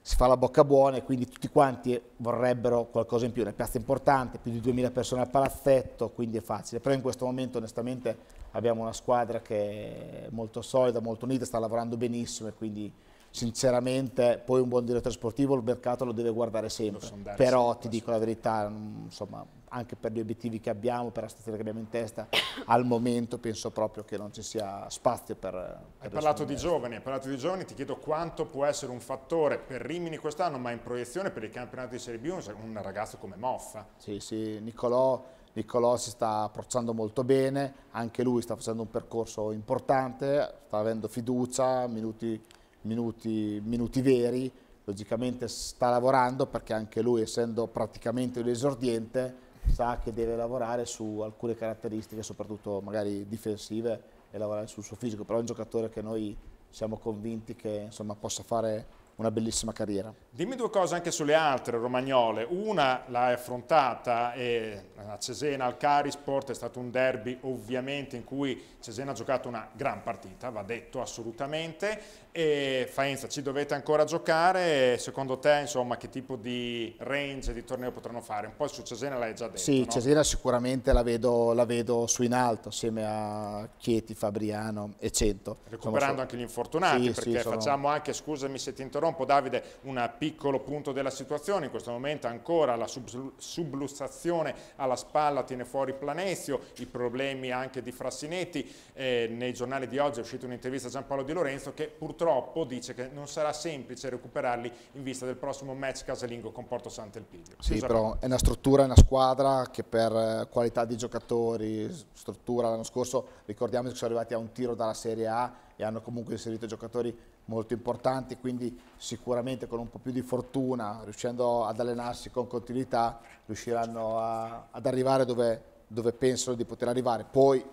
si fa la bocca buona e quindi tutti quanti vorrebbero qualcosa in più, una piazza importante, più di 2000 persone al palazzetto, quindi è facile, però in questo momento onestamente abbiamo una squadra che è molto solida, molto unita, sta lavorando benissimo e quindi sinceramente poi un buon direttore sportivo il mercato lo deve guardare sempre, però sempre, ti dico la verità, insomma, anche per gli obiettivi che abbiamo, per la stazione che abbiamo in testa, al momento penso proprio che non ci sia spazio per... per hai, parlato di giovani, hai parlato di giovani, ti chiedo quanto può essere un fattore per Rimini quest'anno, ma in proiezione per il campionato di Serie B un ragazzo come Moffa. Sì, sì, Nicolò Niccolò si sta approcciando molto bene, anche lui sta facendo un percorso importante, sta avendo fiducia, minuti, minuti, minuti veri, logicamente sta lavorando perché anche lui essendo praticamente un esordiente sa che deve lavorare su alcune caratteristiche, soprattutto magari difensive e lavorare sul suo fisico, però è un giocatore che noi siamo convinti che insomma, possa fare una bellissima carriera. Dimmi due cose anche sulle altre romagnole. Una l'hai affrontata e a Cesena al Carisport è stato un derby ovviamente in cui Cesena ha giocato una gran partita, va detto assolutamente. E Faenza ci dovete ancora giocare. Secondo te, insomma, che tipo di range di torneo potranno fare? Un po' su Cesena l'hai già detto. Sì, no? Cesena sicuramente la vedo, la vedo, su in alto assieme a Chieti, Fabriano e Cento. Recuperando insomma, anche gli infortunati, sì, perché sì, sono... facciamo anche, scusami se ti interrompo interrompo Davide un piccolo punto della situazione, in questo momento ancora la sub sublussazione alla spalla tiene fuori Planesio, i problemi anche di Frassinetti, eh, nei giornali di oggi è uscita un'intervista a Giampaolo Di Lorenzo che purtroppo dice che non sarà semplice recuperarli in vista del prossimo match casalingo con Porto Sant'Elpidio. Sì, però è una struttura, è una squadra che per eh, qualità di giocatori, struttura l'anno scorso ricordiamo che sono arrivati a un tiro dalla Serie A e hanno comunque inserito giocatori molto importanti, quindi sicuramente con un po' più di fortuna, riuscendo ad allenarsi con continuità, riusciranno a, ad arrivare dove, dove pensano di poter arrivare. Poi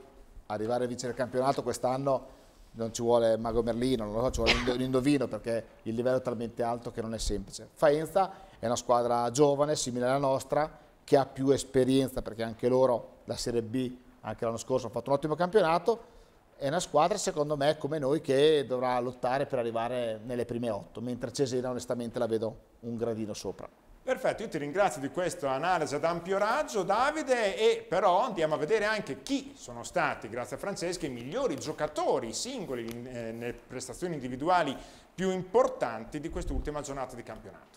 arrivare a vincere il campionato quest'anno non ci vuole Mago Merlino, non lo so, ci vuole un indovino perché il livello è talmente alto che non è semplice. Faenza è una squadra giovane, simile alla nostra, che ha più esperienza perché anche loro, la Serie B, anche l'anno scorso hanno fatto un ottimo campionato, è una squadra secondo me come noi che dovrà lottare per arrivare nelle prime otto, mentre Cesena onestamente la vedo un gradino sopra. Perfetto, io ti ringrazio di questa analisi ad ampio raggio Davide e però andiamo a vedere anche chi sono stati, grazie a Francesca, i migliori giocatori singoli eh, nelle prestazioni individuali più importanti di quest'ultima giornata di campionato.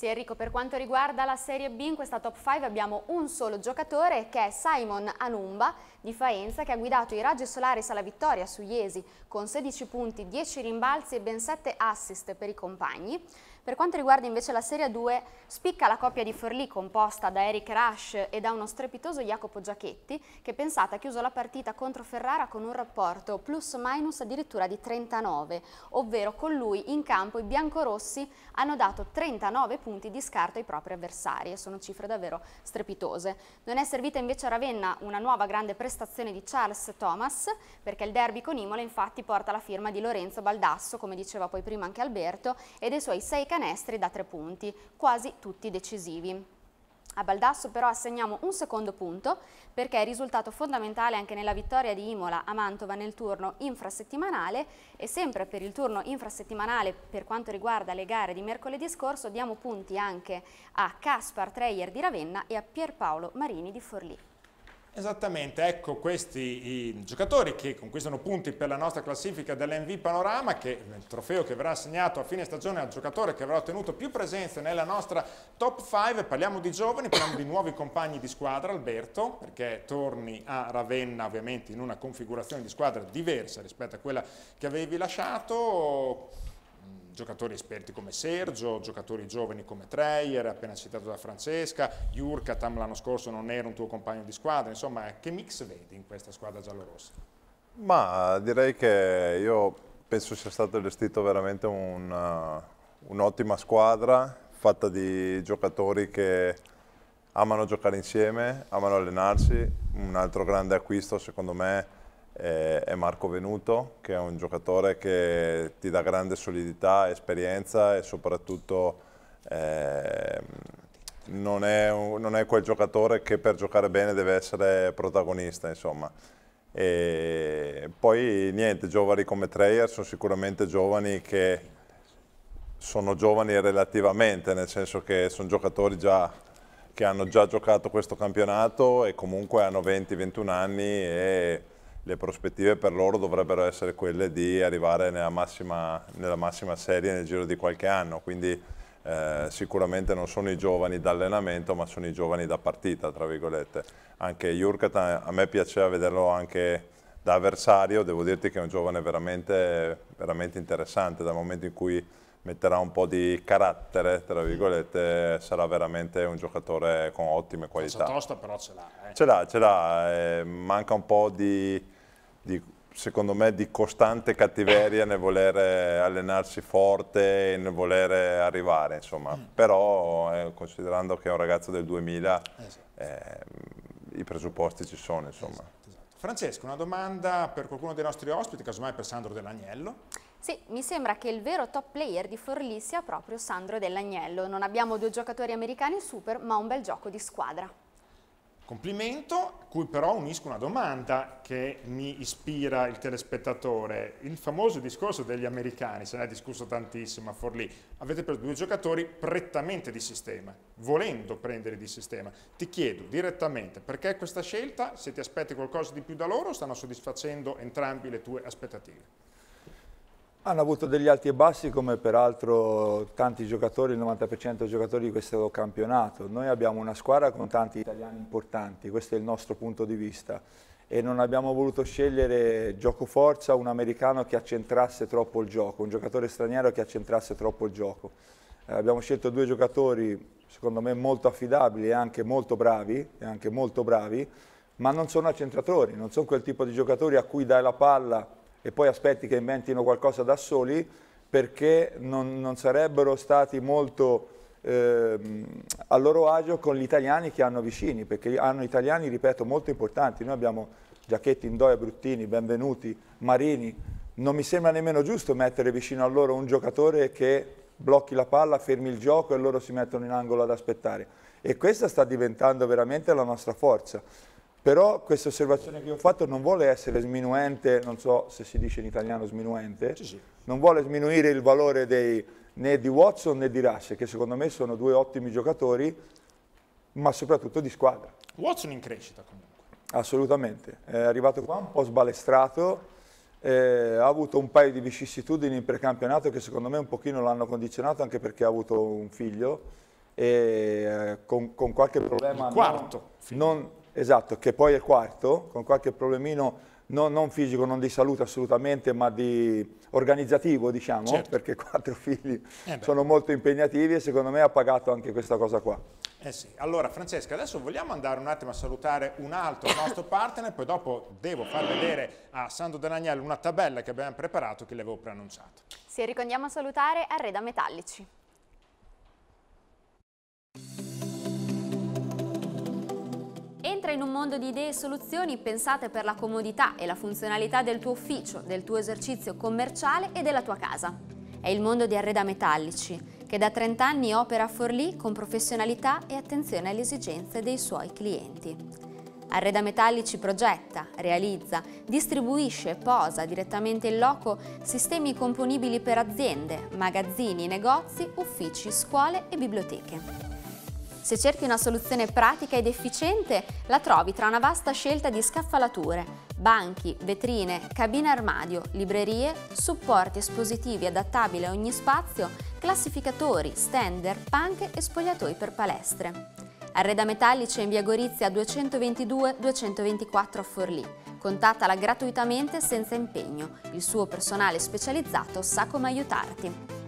Sì Enrico, per quanto riguarda la Serie B in questa top 5 abbiamo un solo giocatore che è Simon Anumba di Faenza che ha guidato i Raggi solari alla vittoria su Iesi con 16 punti, 10 rimbalzi e ben 7 assist per i compagni. Per quanto riguarda invece la Serie 2, spicca la coppia di Forlì composta da Eric Rush e da uno strepitoso Jacopo Giachetti che pensate ha chiuso la partita contro Ferrara con un rapporto plus-minus addirittura di 39, ovvero con lui in campo i biancorossi hanno dato 39 punti di scarto ai propri avversari e sono cifre davvero strepitose. Non è servita invece a Ravenna una nuova grande prestazione di Charles Thomas perché il derby con Imola infatti porta la firma di Lorenzo Baldasso, come diceva poi prima anche Alberto, e dei suoi sei canali canestri da tre punti, quasi tutti decisivi. A Baldasso però assegniamo un secondo punto perché è risultato fondamentale anche nella vittoria di Imola a Mantova nel turno infrasettimanale e sempre per il turno infrasettimanale per quanto riguarda le gare di mercoledì scorso diamo punti anche a Caspar Treyer di Ravenna e a Pierpaolo Marini di Forlì. Esattamente, ecco questi i giocatori che conquistano punti per la nostra classifica dell'NV Panorama, che è il trofeo che verrà assegnato a fine stagione al giocatore che avrà ottenuto più presenze nella nostra top 5. Parliamo di giovani, parliamo di nuovi compagni di squadra, Alberto, perché torni a Ravenna ovviamente in una configurazione di squadra diversa rispetto a quella che avevi lasciato giocatori esperti come Sergio, giocatori giovani come Treyer, appena citato da Francesca, Jurkatam l'anno scorso non era un tuo compagno di squadra, insomma che mix vedi in questa squadra giallorossa? Ma direi che io penso sia stato gestito veramente uh, un'ottima un squadra fatta di giocatori che amano giocare insieme, amano allenarsi, un altro grande acquisto secondo me eh, è Marco Venuto, che è un giocatore che ti dà grande solidità, esperienza e soprattutto eh, non, è un, non, è quel giocatore che per giocare bene deve essere protagonista, insomma. E poi niente, giovani come Treyer sono sicuramente giovani che sono giovani relativamente, nel senso che sono giocatori già che hanno già giocato questo campionato e comunque hanno 20-21 anni e le prospettive per loro dovrebbero essere quelle di arrivare nella massima, nella massima serie nel giro di qualche anno, quindi eh, sicuramente non sono i giovani da allenamento ma sono i giovani da partita, tra virgolette. Anche Jurkatan, a me piaceva vederlo anche da avversario, devo dirti che è un giovane veramente, veramente interessante dal momento in cui metterà un po' di carattere, tra virgolette, sarà veramente un giocatore con ottime qualità. Faccia tosta però ce l'ha. Eh. Ce l'ha, ce l'ha, eh, manca un po' di, di, secondo me, di costante cattiveria nel volere allenarsi forte e nel volere arrivare, insomma. Mm. Però, eh, considerando che è un ragazzo del 2000, esatto. Eh, eh, i presupposti ci sono, insomma. Esatto, esatto. Francesco, una domanda per qualcuno dei nostri ospiti, casomai per Sandro Dell'Agnello. Sì, mi sembra che il vero top player di Forlì sia proprio Sandro Dell'Agnello. Non abbiamo due giocatori americani super, ma un bel gioco di squadra. Complimento, a cui però unisco una domanda che mi ispira il telespettatore. Il famoso discorso degli americani, se ne è discusso tantissimo a Forlì. Avete preso due giocatori prettamente di sistema, volendo prendere di sistema. Ti chiedo direttamente perché questa scelta, se ti aspetti qualcosa di più da loro, stanno soddisfacendo entrambi le tue aspettative. Hanno avuto degli alti e bassi come peraltro tanti giocatori, il 90% dei giocatori di questo campionato. Noi abbiamo una squadra con tanti italiani importanti, questo è il nostro punto di vista e non abbiamo voluto scegliere gioco forza un americano che accentrasse troppo il gioco, un giocatore straniero che accentrasse troppo il gioco. Eh, abbiamo scelto due giocatori secondo me molto affidabili e anche molto bravi, e anche molto bravi ma non sono accentratori, non sono quel tipo di giocatori a cui dai la palla e poi aspetti che inventino qualcosa da soli perché non, non sarebbero stati molto eh, a loro agio con gli italiani che hanno vicini, perché hanno italiani, ripeto, molto importanti. Noi abbiamo Giacchetti, Indoia, Bruttini, Benvenuti, Marini. Non mi sembra nemmeno giusto mettere vicino a loro un giocatore che blocchi la palla, fermi il gioco e loro si mettono in angolo ad aspettare. E questa sta diventando veramente la nostra forza. Però questa osservazione che ho fatto non vuole essere sminuente, non so se si dice in italiano sminuente, sì, sì. non vuole sminuire il valore dei, né di Watson né di Rush, che secondo me sono due ottimi giocatori, ma soprattutto di squadra. Watson in crescita comunque. Assolutamente, è arrivato qua un po' sbalestrato, eh, ha avuto un paio di vicissitudini in precampionato che secondo me un pochino l'hanno condizionato anche perché ha avuto un figlio e eh, con, con, qualche problema... Il quarto. Non, non Esatto, che poi è quarto, con qualche problemino no, non fisico, non di salute assolutamente, ma di organizzativo, diciamo, certo. perché quattro figli eh sono molto impegnativi e secondo me ha pagato anche questa cosa qua. Eh sì. Allora Francesca, adesso vogliamo andare un attimo a salutare un altro nostro partner, poi dopo devo far vedere a Sandro Danagnello una tabella che abbiamo preparato che le avevo preannunciato. Sì, ricordiamo a salutare Arreda Metallici. entra in un mondo di idee e soluzioni pensate per la comodità e la funzionalità del tuo ufficio, del tuo esercizio commerciale e della tua casa. È il mondo di Arreda Metallici, che da 30 anni opera a Forlì con professionalità e attenzione alle esigenze dei suoi clienti. Arreda Metallici progetta, realizza, distribuisce e posa direttamente in loco sistemi componibili per aziende, magazzini, negozi, uffici, scuole e biblioteche. Se cerchi una soluzione pratica ed efficiente, la trovi tra una vasta scelta di scaffalature, banchi, vetrine, cabine armadio, librerie, supporti espositivi adattabili a ogni spazio, classificatori, stander, panche e spogliatoi per palestre. Arreda Metallice in via Gorizia 222-224 a Forlì. Contattala gratuitamente senza impegno. Il suo personale specializzato sa come aiutarti.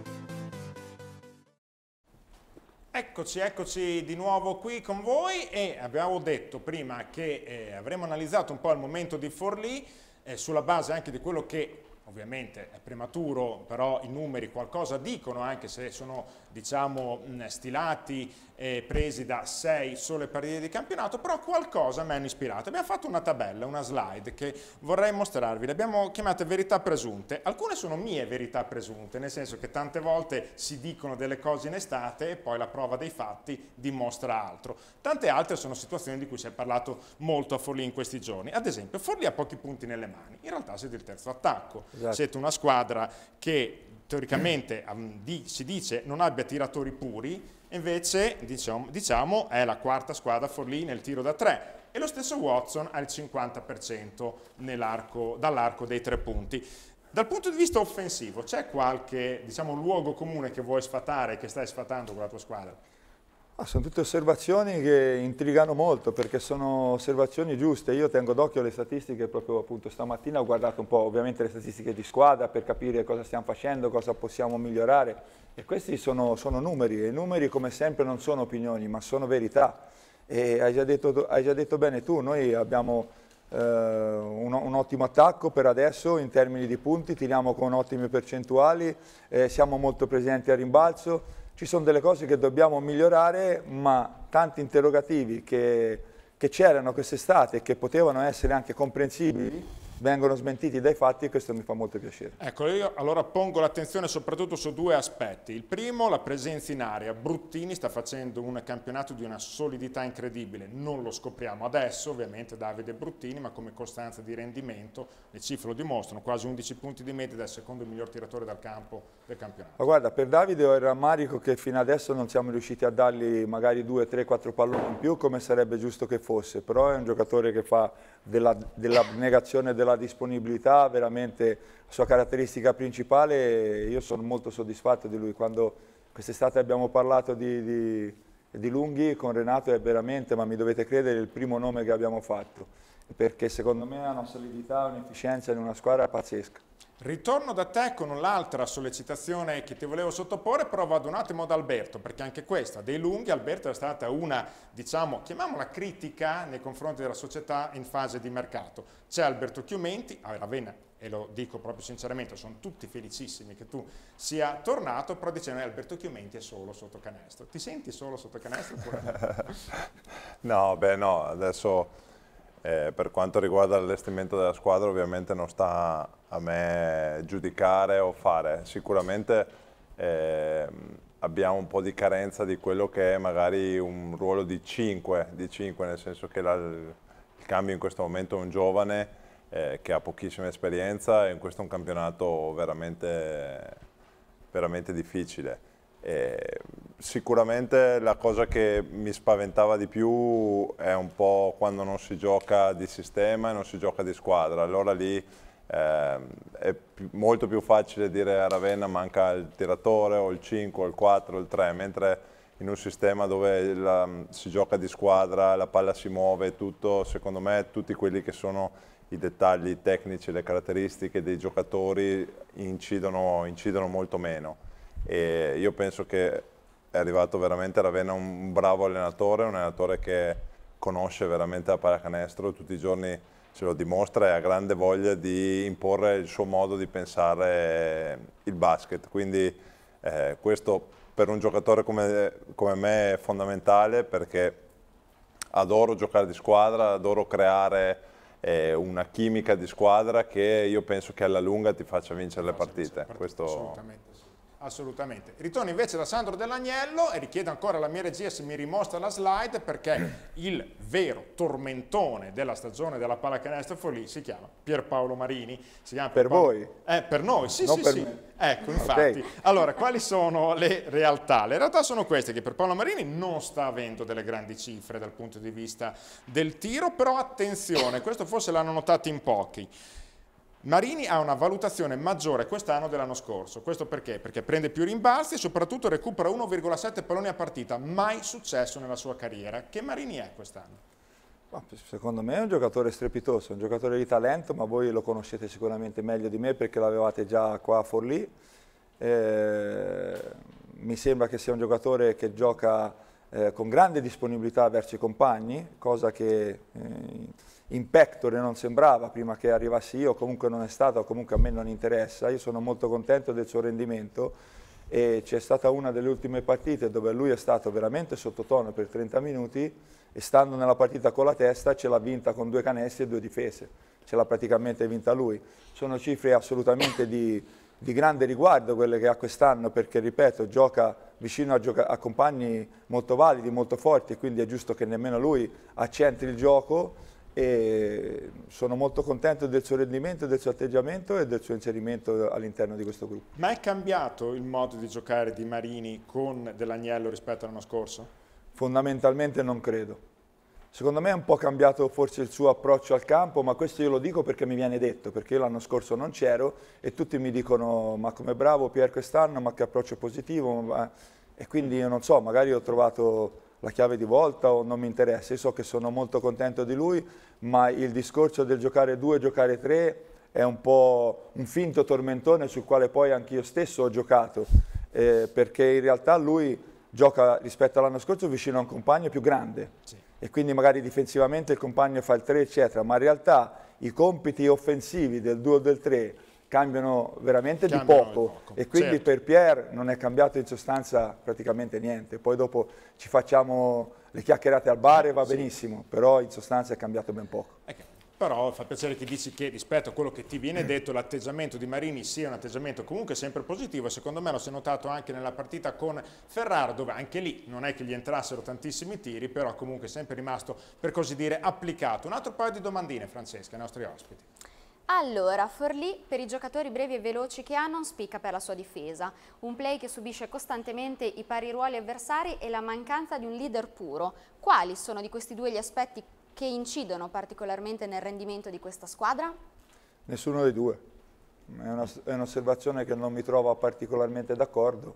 Eccoci, eccoci di nuovo qui con voi e abbiamo detto prima che eh, avremo analizzato un po' il momento di Forlì eh, sulla base anche di quello che ovviamente è prematuro, però i numeri qualcosa dicono, anche se sono diciamo, mm, stilati e presi da sei sole partite di campionato, però qualcosa mi hanno ispirato. Abbiamo fatto una tabella, una slide che vorrei mostrarvi, le abbiamo chiamate verità presunte. Alcune sono mie verità presunte, nel senso che tante volte si dicono delle cose in estate e poi la prova dei fatti dimostra altro. Tante altre sono situazioni di cui si è parlato molto a Forlì in questi giorni. Ad esempio, Forlì ha pochi punti nelle mani, in realtà siete il terzo attacco. Esatto. Siete una squadra che teoricamente si dice non abbia tiratori puri, invece diciamo, diciamo, è la quarta squadra Forlì nel tiro da tre e lo stesso Watson ha il 50% dall'arco dei tre punti. Dal punto di vista offensivo c'è qualche diciamo, luogo comune che vuoi sfatare, che stai sfatando con la tua squadra? Ah, sono tutte osservazioni che intrigano molto perché sono osservazioni giuste. Io tengo d'occhio le statistiche proprio appunto stamattina, ho guardato un po' ovviamente le statistiche di squadra per capire cosa stiamo facendo, cosa possiamo migliorare e questi sono, sono numeri e i numeri come sempre non sono opinioni ma sono verità e hai già detto, hai già detto bene tu, noi abbiamo eh, un, un, ottimo attacco per adesso in termini di punti, tiriamo con ottime percentuali, eh, siamo molto presenti a rimbalzo ci sono delle cose che dobbiamo migliorare, ma tanti interrogativi che, che c'erano quest'estate e che potevano essere anche comprensibili vengono smentiti dai fatti e questo mi fa molto piacere. Ecco, io allora pongo l'attenzione soprattutto su due aspetti. Il primo, la presenza in area. Bruttini sta facendo un campionato di una solidità incredibile, non lo scopriamo adesso, ovviamente Davide Bruttini, ma come costanza di rendimento, le cifre lo dimostrano, quasi 11 punti di media dal secondo miglior tiratore dal campo del campionato. Ma guarda, per Davide ho il rammarico che fino adesso non siamo riusciti a dargli magari 2, 3, 4 palloni in più come sarebbe giusto che fosse, però è un giocatore che fa dell'abnegazione della della disponibilità, veramente la sua caratteristica principale, io sono molto soddisfatto di lui. Quando quest'estate abbiamo parlato di, di, di Lunghi con Renato è veramente, ma mi dovete credere, il primo nome che abbiamo fatto perché secondo me hanno solidità e un'efficienza in una squadra pazzesca. Ritorno da te con l'altra sollecitazione che ti volevo sottoporre, però vado un attimo ad Alberto, perché anche questa, dei lunghi, Alberto è stata una, diciamo, chiamiamola critica nei confronti della società in fase di mercato. C'è Alberto Chiumenti, a Ravenna, e lo dico proprio sinceramente, sono tutti felicissimi che tu sia tornato, però dicendo che Alberto Chiumenti è solo sotto canestro. Ti senti solo sotto canestro? no, beh no, adesso eh, per quanto riguarda l'allestimento della squadra ovviamente non sta a me giudicare o fare, sicuramente eh, abbiamo un po' di carenza di quello che è magari un ruolo di 5, di 5 nel senso che la, il cambio in questo momento è un giovane eh, che ha pochissima esperienza e in questo è un campionato veramente, veramente difficile. E Sicuramente la cosa che mi spaventava di più è un po' quando non si gioca di sistema e non si gioca di squadra. Allora lì eh, è molto più facile dire a Ravenna manca il tiratore o il 5 o il 4 o il 3, mentre in un sistema dove la, si gioca di squadra, la palla si muove, tutto, secondo me tutti quelli che sono i dettagli tecnici, le caratteristiche dei giocatori incidono, incidono molto meno. E io penso che è arrivato veramente a Ravenna un bravo allenatore, un allenatore che conosce veramente la pallacanestro, tutti i giorni ce lo dimostra e ha grande voglia di imporre il suo modo di pensare il basket. Quindi eh, questo per un giocatore come, come me è fondamentale perché adoro giocare di squadra, adoro creare eh, una chimica di squadra che io penso che alla lunga ti faccia vincere le partite. Vincere partite. Questo... Assolutamente assolutamente. Ritorno invece da Sandro Dell'Agnello e richiedo ancora alla mia regia se mi rimostra la slide perché il vero tormentone della stagione della pallacanestro Forlì si chiama Pierpaolo Marini. Chiama per voi? Eh, per noi, sì, non sì, sì. Me. Ecco, infatti. Okay. Allora, quali sono le realtà? Le realtà sono queste, che Pierpaolo Marini non sta avendo delle grandi cifre dal punto di vista del tiro, però attenzione, questo forse l'hanno notato in pochi. Marini ha una valutazione maggiore quest'anno dell'anno scorso. Questo perché? Perché prende più rimbalzi e soprattutto recupera 1,7 palloni a partita. Mai successo nella sua carriera. Che Marini è quest'anno? Secondo me è un giocatore strepitoso, un giocatore di talento, ma voi lo conoscete sicuramente meglio di me perché l'avevate già qua a Forlì. Eh, mi sembra che sia un giocatore che gioca eh, con grande disponibilità verso i compagni, cosa che... Eh, in pectore non sembrava prima che arrivassi io, comunque non è stato, comunque a me non interessa, io sono molto contento del suo rendimento e c'è stata una delle ultime partite dove lui è stato veramente sottotono per 30 minuti e stando nella partita con la testa ce l'ha vinta con due canestri e due difese, ce l'ha praticamente vinta lui. Sono cifre assolutamente di, di grande riguardo quelle che ha quest'anno perché, ripeto, gioca vicino a, gioca a compagni molto validi, molto forti e quindi è giusto che nemmeno lui accentri il gioco e sono molto contento del suo rendimento, del suo atteggiamento e del suo inserimento all'interno di questo gruppo. Ma è cambiato il modo di giocare di Marini con Dell'Agnello rispetto all'anno scorso? Fondamentalmente non credo. Secondo me è un po' cambiato forse il suo approccio al campo, ma questo io lo dico perché mi viene detto, perché io l'anno scorso non c'ero e tutti mi dicono ma come bravo Pier quest'anno, ma che approccio positivo, ma... e quindi io non so, magari ho trovato la chiave di volta o non mi interessa. Io so che sono molto contento di lui, ma il discorso del giocare due, giocare tre è un po' un finto tormentone sul quale poi anch'io stesso ho giocato, eh, perché in realtà lui gioca rispetto all'anno scorso vicino a un compagno più grande. Sì. E quindi magari difensivamente il compagno fa il 3 eccetera, ma in realtà i compiti offensivi del 2 o del 3 cambiano veramente cambiano di, poco. poco. e quindi certo. per Pierre non è cambiato in sostanza praticamente niente, poi dopo ci facciamo le chiacchierate al bar e va sì. benissimo, però in sostanza è cambiato ben poco. Okay. Eh, però fa piacere che dici che rispetto a quello che ti viene mm. detto l'atteggiamento di Marini sia un atteggiamento comunque sempre positivo e secondo me lo si è notato anche nella partita con Ferraro dove anche lì non è che gli entrassero tantissimi tiri però comunque è sempre rimasto per così dire applicato. Un altro paio di domandine Francesca ai nostri ospiti. Allora, Forlì per i giocatori brevi e veloci che ha non spicca per la sua difesa, un play che subisce costantemente i pari ruoli avversari e la mancanza di un leader puro. Quali sono di questi due gli aspetti che incidono particolarmente nel rendimento di questa squadra? Nessuno dei due, è un'osservazione che non mi trovo particolarmente d'accordo,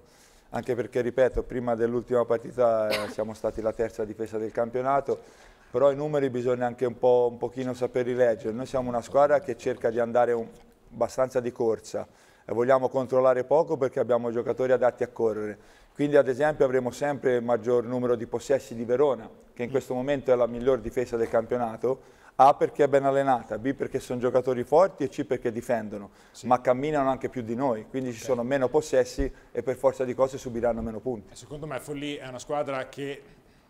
anche perché ripeto, prima dell'ultima partita eh, siamo stati la terza difesa del campionato, però i numeri bisogna anche un, po', un pochino saperli leggere. Noi siamo una squadra che cerca di andare un, abbastanza di corsa e vogliamo controllare poco perché abbiamo giocatori adatti a correre. Quindi ad esempio avremo sempre maggior numero di possessi di Verona, che in mm. questo momento è la miglior difesa del campionato, A perché è ben allenata, B perché sono giocatori forti e C perché difendono, sì. ma camminano anche più di noi, quindi okay. ci sono meno possessi e per forza di cose subiranno meno punti. Secondo me Folli è una squadra che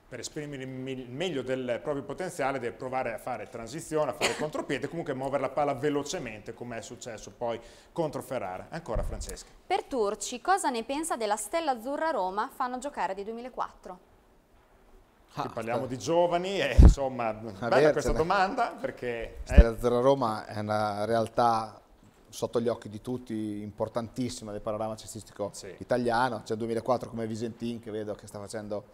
per esprimere il meglio del proprio potenziale deve provare a fare transizione, a fare contropiede, comunque muovere la palla velocemente come è successo poi contro Ferrara. Ancora Francesca. Per Turci, cosa ne pensa della Stella Azzurra Roma fanno giocare di 2004? Ah, parliamo sta... di giovani e insomma, Avercene. bella questa domanda perché... Eh? Stella Azzurra Roma è una realtà sotto gli occhi di tutti, importantissima del panorama cestistico sì. italiano, c'è il 2004 come Visentin che vedo che sta facendo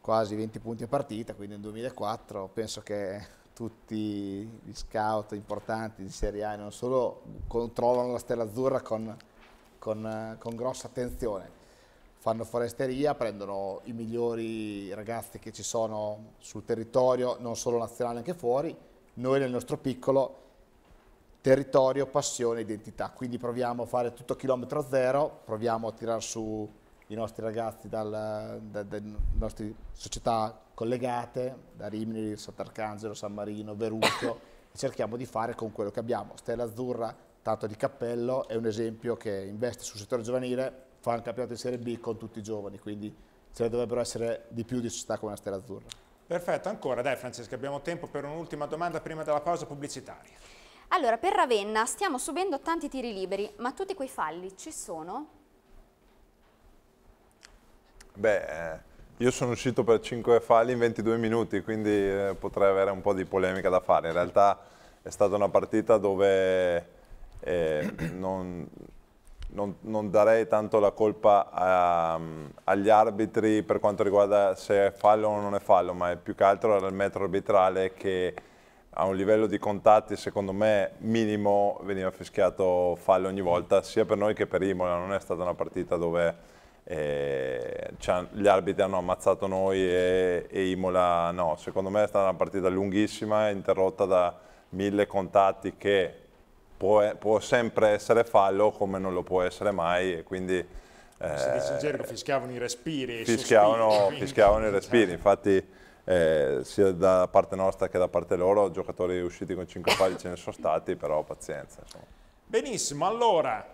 quasi 20 punti a partita, quindi nel 2004 penso che tutti gli scout importanti di Serie A non solo controllano la Stella Azzurra con, con, con grossa attenzione, fanno foresteria, prendono i migliori ragazzi che ci sono sul territorio, non solo nazionale, anche fuori, noi nel nostro piccolo territorio, passione, identità. Quindi proviamo a fare tutto chilometro zero, proviamo a tirare su i nostri ragazzi dalle da, da nostre società collegate, da Rimini, Sant'Arcangelo, San Marino, Veruccio, e cerchiamo di fare con quello che abbiamo. Stella Azzurra, tanto di cappello, è un esempio che investe sul settore giovanile, fa un campionato di Serie B con tutti i giovani, quindi ce ne dovrebbero essere di più di società come la Stella Azzurra. Perfetto, ancora dai Francesca, abbiamo tempo per un'ultima domanda prima della pausa pubblicitaria. Allora, per Ravenna stiamo subendo tanti tiri liberi, ma tutti quei falli ci sono? Beh, eh, io sono uscito per 5 falli in 22 minuti, quindi eh, potrei avere un po' di polemica da fare. In realtà è stata una partita dove eh, non, non, non, darei tanto la colpa a, agli arbitri per quanto riguarda se è fallo o non è fallo, ma è più che altro era il metro arbitrale che a un livello di contatti secondo me minimo veniva fischiato fallo ogni volta, sia per noi che per Imola. Non è stata una partita dove eh, gli arbitri hanno ammazzato noi e, e, Imola no. Secondo me è stata una partita lunghissima, interrotta da mille contatti che può, può sempre essere fallo come non lo può essere mai e quindi... Eh, si dice in eh, gergo, fischiavano i respiri. Fischiavano, sospiri, fischiavano i certo. respiri, infatti eh, sia da parte nostra che da parte loro giocatori usciti con 5 palli ce ne sono stati, però pazienza. Insomma. Benissimo, allora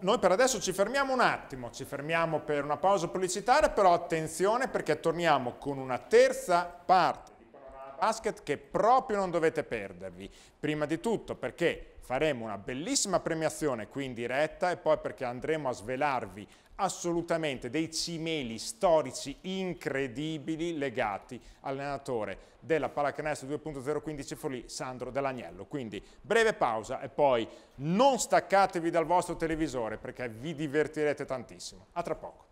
noi per adesso ci fermiamo un attimo, ci fermiamo per una pausa pubblicitaria, però attenzione perché torniamo con una terza parte di Panorama Basket che proprio non dovete perdervi. Prima di tutto perché faremo una bellissima premiazione qui in diretta e poi perché andremo a svelarvi assolutamente dei cimeli storici incredibili legati all'allenatore della pallacanestro 2.015 Forlì, Sandro Dell'Agnello. Quindi breve pausa e poi non staccatevi dal vostro televisore perché vi divertirete tantissimo. A tra poco.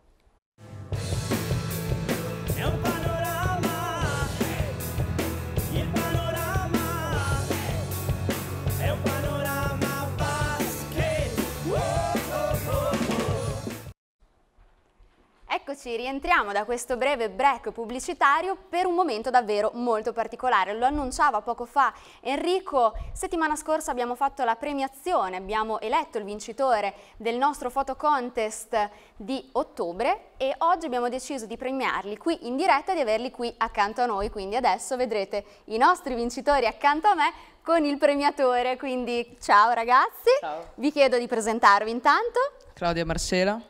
Eccoci, rientriamo da questo breve break pubblicitario per un momento davvero molto particolare. Lo annunciava poco fa Enrico, settimana scorsa abbiamo fatto la premiazione, abbiamo eletto il vincitore del nostro photo contest di ottobre e oggi abbiamo deciso di premiarli qui in diretta e di averli qui accanto a noi, quindi adesso vedrete i nostri vincitori accanto a me con il premiatore, quindi ciao ragazzi, ciao. vi chiedo di presentarvi intanto. Claudia Marcela.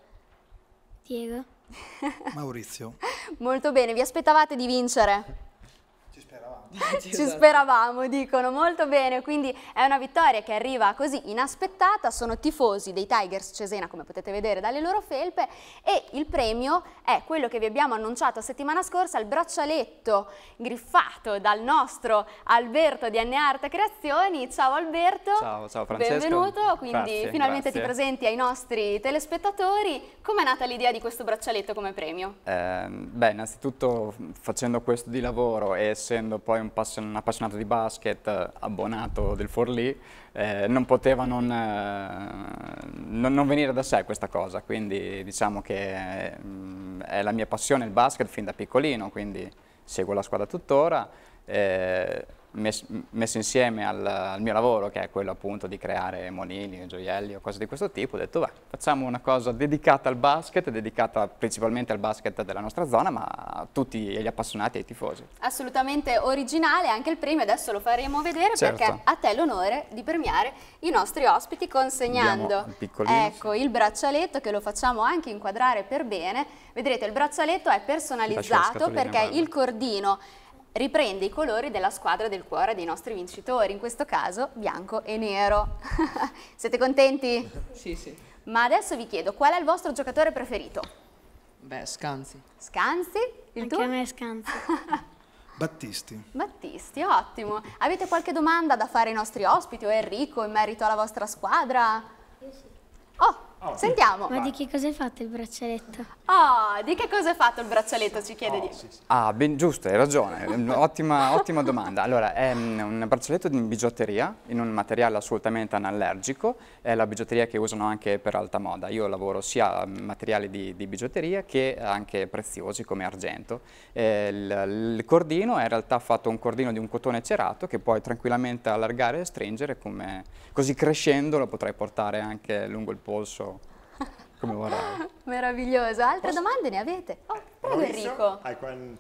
Diego. Maurizio. Molto bene, vi aspettavate di vincere? speravamo. Ci speravamo, dicono molto bene, quindi è una vittoria che arriva così inaspettata, sono tifosi dei Tigers Cesena come potete vedere dalle loro felpe e il premio è quello che vi abbiamo annunciato settimana scorsa, il braccialetto griffato dal nostro Alberto di Anne Arte Creazioni. Ciao Alberto, ciao, ciao Francesco. benvenuto, quindi grazie, finalmente grazie. ti presenti ai nostri telespettatori. Com'è nata l'idea di questo braccialetto come premio? Eh, beh, innanzitutto facendo questo di lavoro e essendo essendo poi un, un appassionato di basket, eh, abbonato del Forlì, eh, non poteva non, eh, non, non, venire da sé questa cosa, quindi diciamo che mh, mm, è la mia passione il basket fin da piccolino, quindi seguo la squadra tuttora. Eh, mes messo insieme al, al, mio lavoro, che è quello appunto di creare monili, gioielli o cose di questo tipo, ho detto beh, facciamo una cosa dedicata al basket, dedicata principalmente al basket della nostra zona, ma a tutti gli appassionati e ai tifosi. Assolutamente originale, anche il premio adesso lo faremo vedere certo. perché a te l'onore di premiare i nostri ospiti consegnando il, ecco, il braccialetto che lo facciamo anche inquadrare per bene. Vedrete il braccialetto è personalizzato perché il cordino riprende i colori della squadra del cuore dei nostri vincitori, in questo caso bianco e nero. Siete contenti? Sì, sì. Ma adesso vi chiedo, qual è il vostro giocatore preferito? Beh, Scanzi. Scanzi? Il Anche tuo? a me Scanzi. Battisti. Battisti, ottimo. Avete qualche domanda da fare ai nostri ospiti o Enrico in merito alla vostra squadra? Io sì. Oh, Oh. Sentiamo. Ma di che cosa hai fatto il braccialetto? Oh, di che cosa hai fatto il braccialetto, ci chiede oh, di... Sì, sì. Ah, ben, giusto, hai ragione, mm, ottima, ottima, domanda. Allora, è mm, un braccialetto in bigiotteria, in un materiale assolutamente anallergico, è la bigiotteria che usano anche per alta moda. Io lavoro sia materiali di, di bigiotteria che anche preziosi come argento. Eh, il, il, cordino è in realtà fatto un cordino di un cotone cerato che puoi tranquillamente allargare e stringere, come, così crescendo lo potrai portare anche lungo il polso come vorrai. Meraviglioso. Altre Posso? domande ne avete? Oh, prego Enrico. Quel...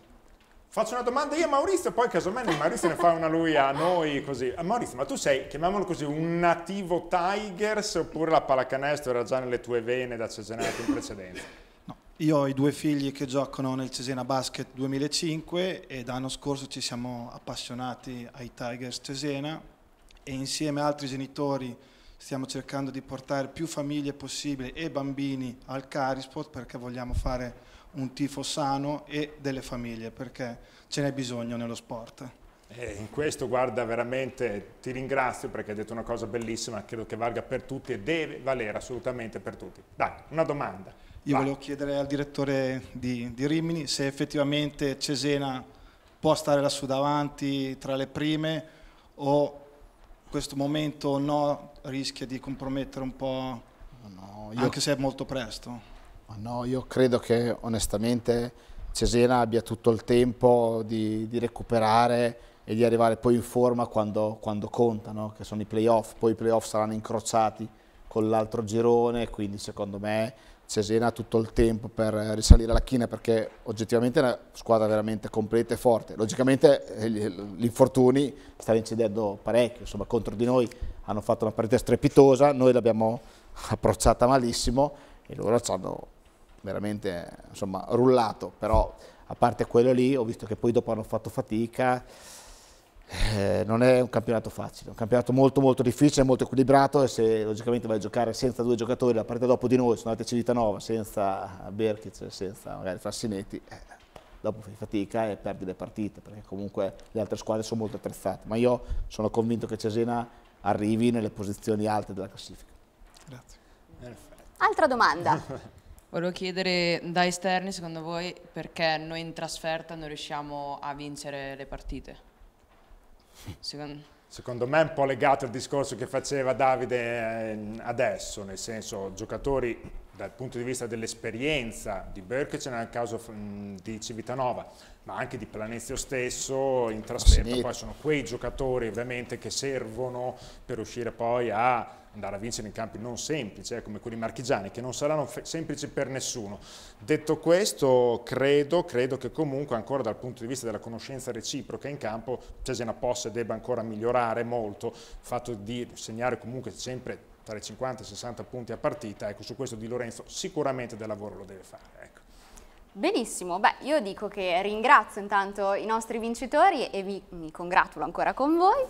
Faccio una domanda io a Maurizio, poi casomai Maurizio ne fa una lui a noi, così. Eh, Maurizio, ma tu sei, chiamiamolo così, un nativo Tigers oppure la pallacanestro era già nelle tue vene da Cesena in precedenza? No, io ho i due figli che giocano nel Cesena Basket 2005 e l'anno scorso ci siamo appassionati ai Tigers Cesena e insieme a altri genitori stiamo cercando di portare più famiglie possibili e bambini al Carisport perché vogliamo fare un tifo sano e delle famiglie perché ce n'è bisogno nello sport. in questo guarda veramente ti ringrazio perché hai detto una cosa bellissima, credo che valga per tutti e deve valere assolutamente per tutti. Dai, una domanda. Io Va. volevo chiedere al direttore di, di Rimini se effettivamente Cesena può stare lassù davanti tra le prime o questo momento no rischia di compromettere un po', no, io, anche se è molto presto? No, io credo che onestamente Cesena abbia tutto il tempo di, di recuperare e di arrivare poi in forma quando, quando contano, che sono i playoff, poi i playoff saranno incrociati con l'altro girone, quindi secondo me Cesena ha tutto il tempo per eh, risalire la china perché oggettivamente è una squadra veramente completa e forte. Logicamente eh, gli infortuni stanno incidendo parecchio, insomma contro di noi hanno fatto una partita strepitosa, noi l'abbiamo approcciata malissimo e loro ci hanno veramente insomma, rullato, però a parte quello lì ho visto che poi dopo hanno fatto fatica eh, non è un campionato facile, è un campionato molto molto difficile, molto equilibrato e se logicamente vai a giocare senza due giocatori, la partita dopo di noi sono andate a Civitanova, senza Berkic, senza magari Frassinetti, eh, dopo fai fatica e perdi le partite perché comunque le altre squadre sono molto attrezzate, ma io sono convinto che Cesena arrivi nelle posizioni alte della classifica. Grazie. Perfetto. Altra domanda. Volevo chiedere da esterni, secondo voi, perché noi in trasferta non riusciamo a vincere le partite? Secondo... Secondo me è un po' legato al discorso che faceva Davide eh, adesso, nel senso giocatori dal punto di vista dell'esperienza di Berkecen nel caso di Civitanova, ma anche di Planezio stesso in trasferta, poi sono quei giocatori ovviamente che servono per uscire poi a andare a vincere in campi non semplici, eh, come quelli marchigiani, che non saranno semplici per nessuno. Detto questo, credo, credo, che comunque ancora dal punto di vista della conoscenza reciproca in campo Cesena possa e debba ancora migliorare molto, il fatto di segnare comunque sempre tra i 50 e i 60 punti a partita, ecco, su questo Di Lorenzo sicuramente del lavoro lo deve fare. Ecco. Benissimo, beh io dico che ringrazio intanto i nostri vincitori e vi, mi congratulo ancora con voi.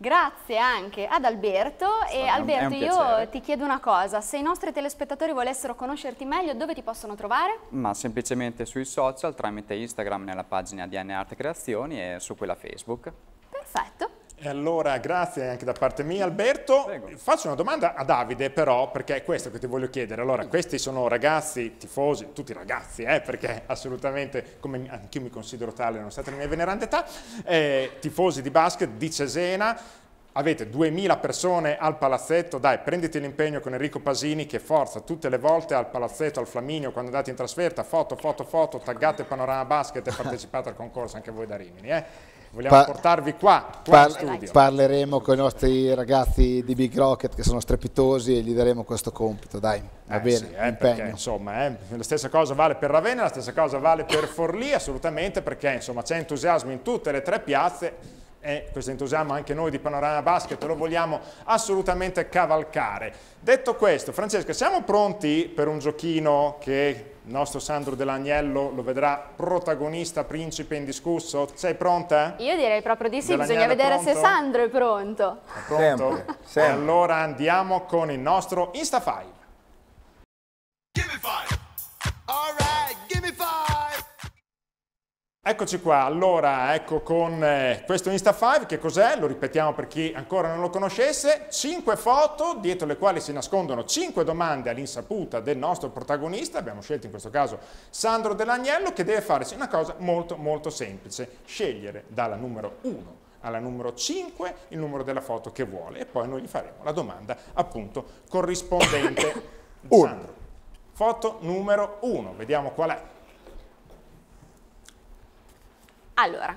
Grazie anche ad Alberto e Alberto io ti chiedo una cosa, se i nostri telespettatori volessero conoscerti meglio dove ti possono trovare? Ma semplicemente sui social tramite Instagram nella pagina DNA Art Creazioni e su quella Facebook. Perfetto. E allora grazie anche da parte mia Alberto. Prego. Faccio una domanda a Davide però perché è questo che ti voglio chiedere. Allora questi sono ragazzi, tifosi, tutti ragazzi eh, perché assolutamente come anch'io mi considero tale nonostante la mia veneranda età, eh, tifosi di basket di Cesena. Avete 2000 persone al palazzetto, dai prenditi l'impegno con Enrico Pasini che forza tutte le volte al palazzetto, al Flaminio quando andate in trasferta, foto, foto, foto, taggate Panorama Basket e partecipate al concorso anche voi da Rimini. Eh vogliamo pa portarvi qua, qua par Parleremo con i nostri ragazzi di Big Rocket che sono strepitosi e gli daremo questo compito, dai, va eh bene, sì, eh, perché, insomma, eh, la stessa cosa vale per Ravenna, la stessa cosa vale per Forlì, assolutamente, perché c'è entusiasmo in tutte le tre piazze, e questo entusiasmo anche noi di Panorama Basket lo vogliamo assolutamente cavalcare. Detto questo, Francesca, siamo pronti per un giochino che il nostro Sandro Dell'Agnello lo vedrà protagonista, principe indiscusso. Sei pronta? Io direi proprio di sì, bisogna vedere se Sandro è pronto. È pronto? Sempre, sempre. E allora andiamo con il nostro Instafile. Eccoci qua, allora ecco con eh, questo Insta5 che cos'è? Lo ripetiamo per chi ancora non lo conoscesse, 5 foto dietro le quali si nascondono 5 domande all'insaputa del nostro protagonista, abbiamo scelto in questo caso Sandro Dell'Agnello che deve fare una cosa molto molto semplice, scegliere dalla numero 1 alla numero 5 il numero della foto che vuole e poi noi gli faremo la domanda appunto corrispondente. Sandro, foto numero 1, vediamo qual è. Allora,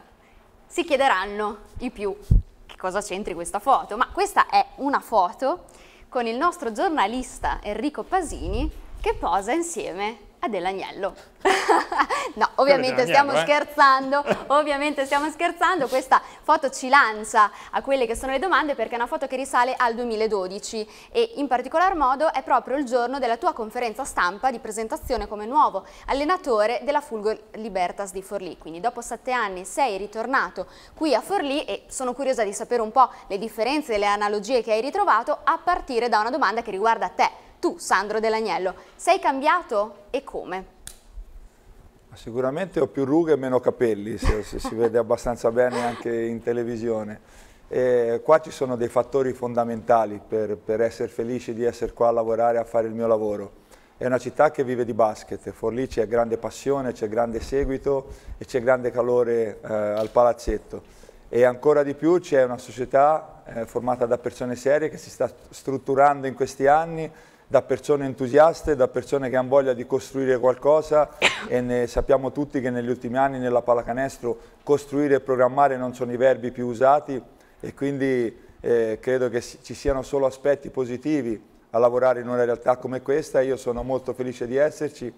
si chiederanno i più che cosa c'entri questa foto, ma questa è una foto con il nostro giornalista Enrico Pasini che posa insieme Adele Agnello. no, ovviamente stiamo Agnello, eh. scherzando, ovviamente stiamo scherzando, questa foto ci lancia a quelle che sono le domande perché è una foto che risale al 2012 e in particolar modo è proprio il giorno della tua conferenza stampa di presentazione come nuovo allenatore della Fulgor Libertas di Forlì, quindi dopo sette anni sei ritornato qui a Forlì e sono curiosa di sapere un po' le differenze e le analogie che hai ritrovato a partire da una domanda che riguarda te tu, Sandro Dell'Agnello, sei cambiato e come? Sicuramente ho più rughe e meno capelli, se, se si vede abbastanza bene anche in televisione. E qua ci sono dei fattori fondamentali per, per essere felici di essere qua a lavorare, e a fare il mio lavoro. È una città che vive di basket, Forlì c'è grande passione, c'è grande seguito e c'è grande calore eh, al palazzetto. E ancora di più c'è una società eh, formata da persone serie che si sta strutturando in questi anni da persone entusiaste, da persone che hanno voglia di costruire qualcosa e sappiamo tutti che negli ultimi anni nella pallacanestro costruire e programmare non sono i verbi più usati e quindi eh, credo che ci siano solo aspetti positivi a lavorare in una realtà come questa. Io sono molto felice di esserci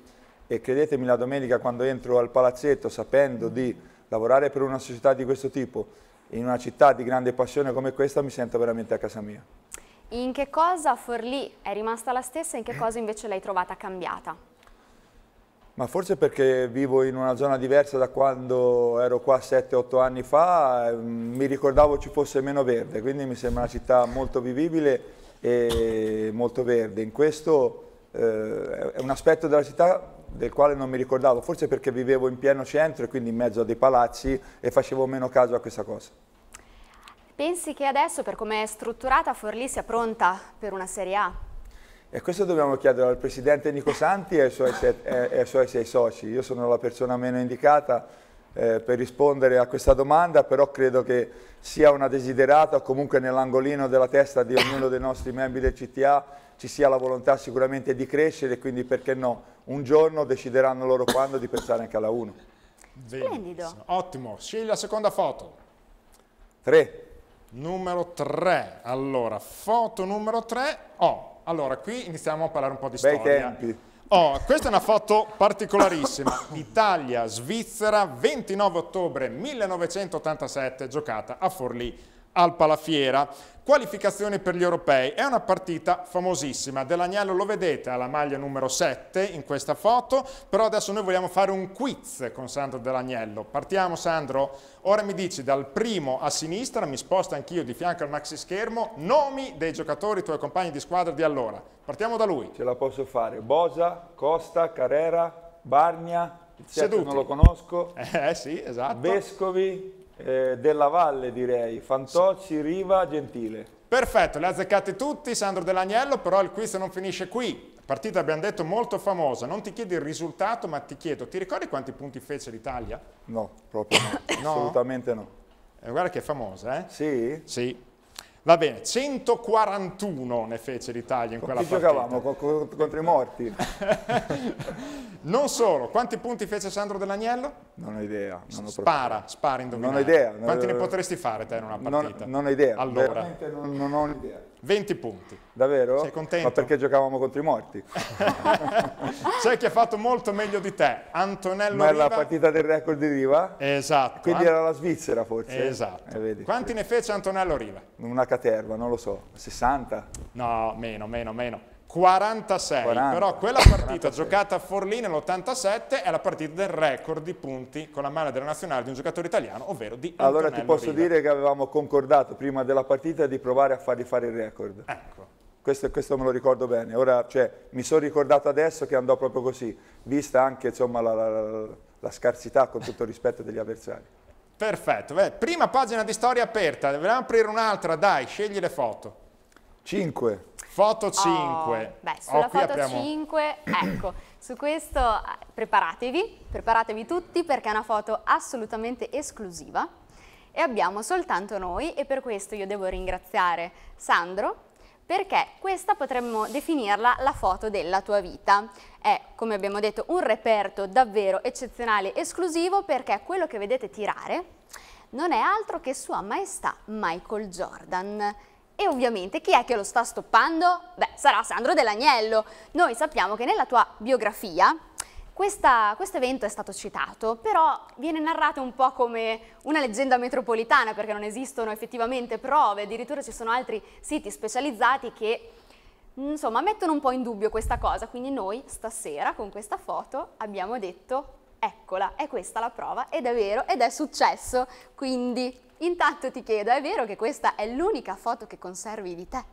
e credetemi la domenica quando entro al palazzetto sapendo di lavorare per una società di questo tipo in una città di grande passione come questa mi sento veramente a casa mia. In che cosa Forlì è rimasta la stessa e in che eh. cosa invece l'hai trovata cambiata? Ma forse perché vivo in una zona diversa da quando ero qua 7-8 anni fa, ehm, mi ricordavo ci fosse meno verde, quindi mi sembra una città molto vivibile e molto verde. In questo eh, è un aspetto della città del quale non mi ricordavo, forse perché vivevo in pieno centro e quindi in mezzo a dei palazzi e facevo meno caso a questa cosa. Pensi che adesso, per come è strutturata, Forlì sia pronta per una Serie A? E questo dobbiamo chiedere al presidente Nico Santi e ai suoi, e ai suoi sei soci. Io sono la persona meno indicata eh, per rispondere a questa domanda, però credo che sia una desiderata, comunque nell'angolino della testa di ognuno dei nostri membri del CTA ci sia la volontà sicuramente di crescere, quindi perché no? Un giorno decideranno loro quando di pensare anche alla 1. Splendido. Ottimo, scegli la seconda foto. 3 numero 3. Allora, foto numero 3. Oh, allora qui iniziamo a parlare un po' di Bei storia. Tempi. Oh, questa è una foto particolarissima. Italia-Svizzera, 29 ottobre 1987, giocata a Forlì al Palafiera. Qualificazione per gli europei, è una partita famosissima, Dell'Agnello lo vedete alla maglia numero 7 in questa foto, però adesso noi vogliamo fare un quiz con Sandro Dell'Agnello. Partiamo Sandro, ora mi dici dal primo a sinistra, mi sposto anch'io di fianco al maxi schermo, nomi dei giocatori, tuoi compagni di squadra di allora. Partiamo da lui. Ce la posso fare, Bosa, Costa, Carrera, Bargna, il non lo conosco. Eh sì, esatto. Vescovi, eh, della Valle direi, Fantocci, Riva, Gentile. Perfetto, le azzeccate tutti, Sandro Dell'Agnello, però il quiz non finisce qui. Partita abbiamo detto molto famosa, non ti chiedo il risultato ma ti chiedo, ti ricordi quanti punti fece l'Italia? No, proprio no, no? assolutamente no. Eh, guarda che è famosa, eh? Sì? Sì. Va bene, 141 ne fece l'Italia in quella Chi partita. giocavamo co contro i morti. non solo, quanti punti fece Sandro Dell'Agnello? Non ho idea. Non ho spara, spara indovinare. Non ho idea. quanti ne potresti fare te in una partita? Non, non ho idea. Allora. Veramente non, non ho idea. 20 punti. Davvero? Sei contento? Ma perché giocavamo contro i morti. C'è chi ha fatto molto meglio di te, Antonello Ma Riva. Ma la partita del record di Riva? Esatto. Quindi era la Svizzera forse? Esatto. Eh, Quanti ne fece Antonello Riva? Una caterva, non lo so, 60? No, meno, meno, meno. 46, 40, però quella partita 46. giocata a Forlì nell'87 è la partita del record di punti con la mano della nazionale di un giocatore italiano, ovvero di Antonello Allora ti posso Riva. dire che avevamo concordato prima della partita di provare a fargli fare il record. Ecco. Questo, questo me lo ricordo bene. Ora, cioè, mi sono ricordato adesso che andò proprio così, vista anche insomma, la, la, la scarsità, con tutto il rispetto, degli avversari. Perfetto. Beh, prima pagina di storia aperta, dobbiamo aprire un'altra, dai, scegli le foto. 5. Foto 5. Oh, beh, oh, sulla oh, foto apriamo... 5, ecco, su questo eh, preparatevi, preparatevi tutti perché è una foto assolutamente esclusiva e abbiamo soltanto noi e per questo io devo ringraziare Sandro perché questa potremmo definirla la foto della tua vita. È, come abbiamo detto, un reperto davvero eccezionale, esclusivo, perché quello che vedete tirare non è altro che Sua Maestà Michael Jordan. E ovviamente chi è che lo sta stoppando? Beh, sarà Sandro Dell'Agnello. Noi sappiamo che nella tua biografia questo evento è stato citato, però viene narrato un po' come una leggenda metropolitana perché non esistono effettivamente prove, addirittura ci sono altri siti specializzati che insomma mettono un po' in dubbio questa cosa, quindi noi stasera con questa foto abbiamo detto eccola, è questa la prova ed è vero ed è successo, quindi Intanto ti chiedo, è vero che questa è l'unica foto che conservi di te?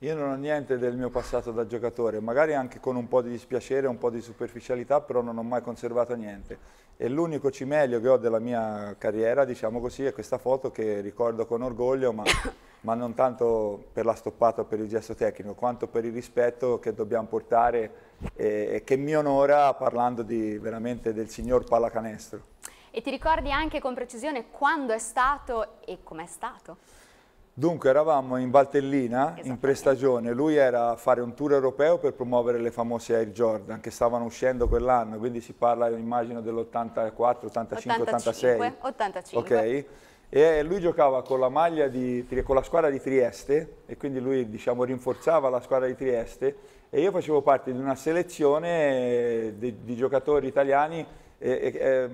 Io non ho niente del mio passato da giocatore, magari anche con un po' di dispiacere, un po' di superficialità, però non ho mai conservato niente. E l'unico cimelio che ho della mia carriera, diciamo così, è questa foto che ricordo con orgoglio, ma, ma non tanto per la stoppata o per il gesto tecnico, quanto per il rispetto che dobbiamo portare e, e che mi onora parlando di, veramente del signor pallacanestro e ti ricordi anche con precisione quando è stato e com'è stato? Dunque eravamo in Valtellina in prestagione, lui era a fare un tour europeo per promuovere le famose Air Jordan che stavano uscendo quell'anno, quindi si parla immagino dell'84, 85, 86. 85. Ok. E lui giocava con la, di, con la squadra di Trieste e quindi lui diciamo, rinforzava la squadra di Trieste e io facevo parte di una selezione eh, di, di giocatori italiani eh, eh,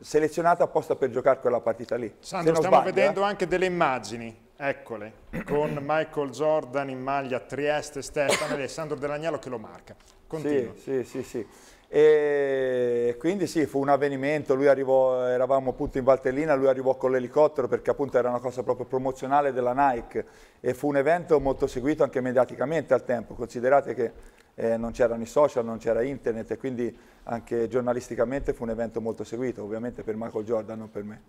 selezionata apposta per giocare quella partita lì. Sandro, stiamo sbaglio, vedendo eh. anche delle immagini, eccole, con Michael Jordan in maglia Trieste, Stefano e Sandro Dell'Agnello che lo marca. Continua. Sì, sì, sì, sì. E quindi sì, fu un avvenimento, lui arrivò, eravamo appunto in Valtellina, lui arrivò con l'elicottero perché appunto era una cosa proprio promozionale della Nike e fu un evento molto seguito anche mediaticamente al tempo, considerate che eh, non c'erano i social, non c'era internet e quindi anche giornalisticamente fu un evento molto seguito, ovviamente per Michael Jordan, non per me.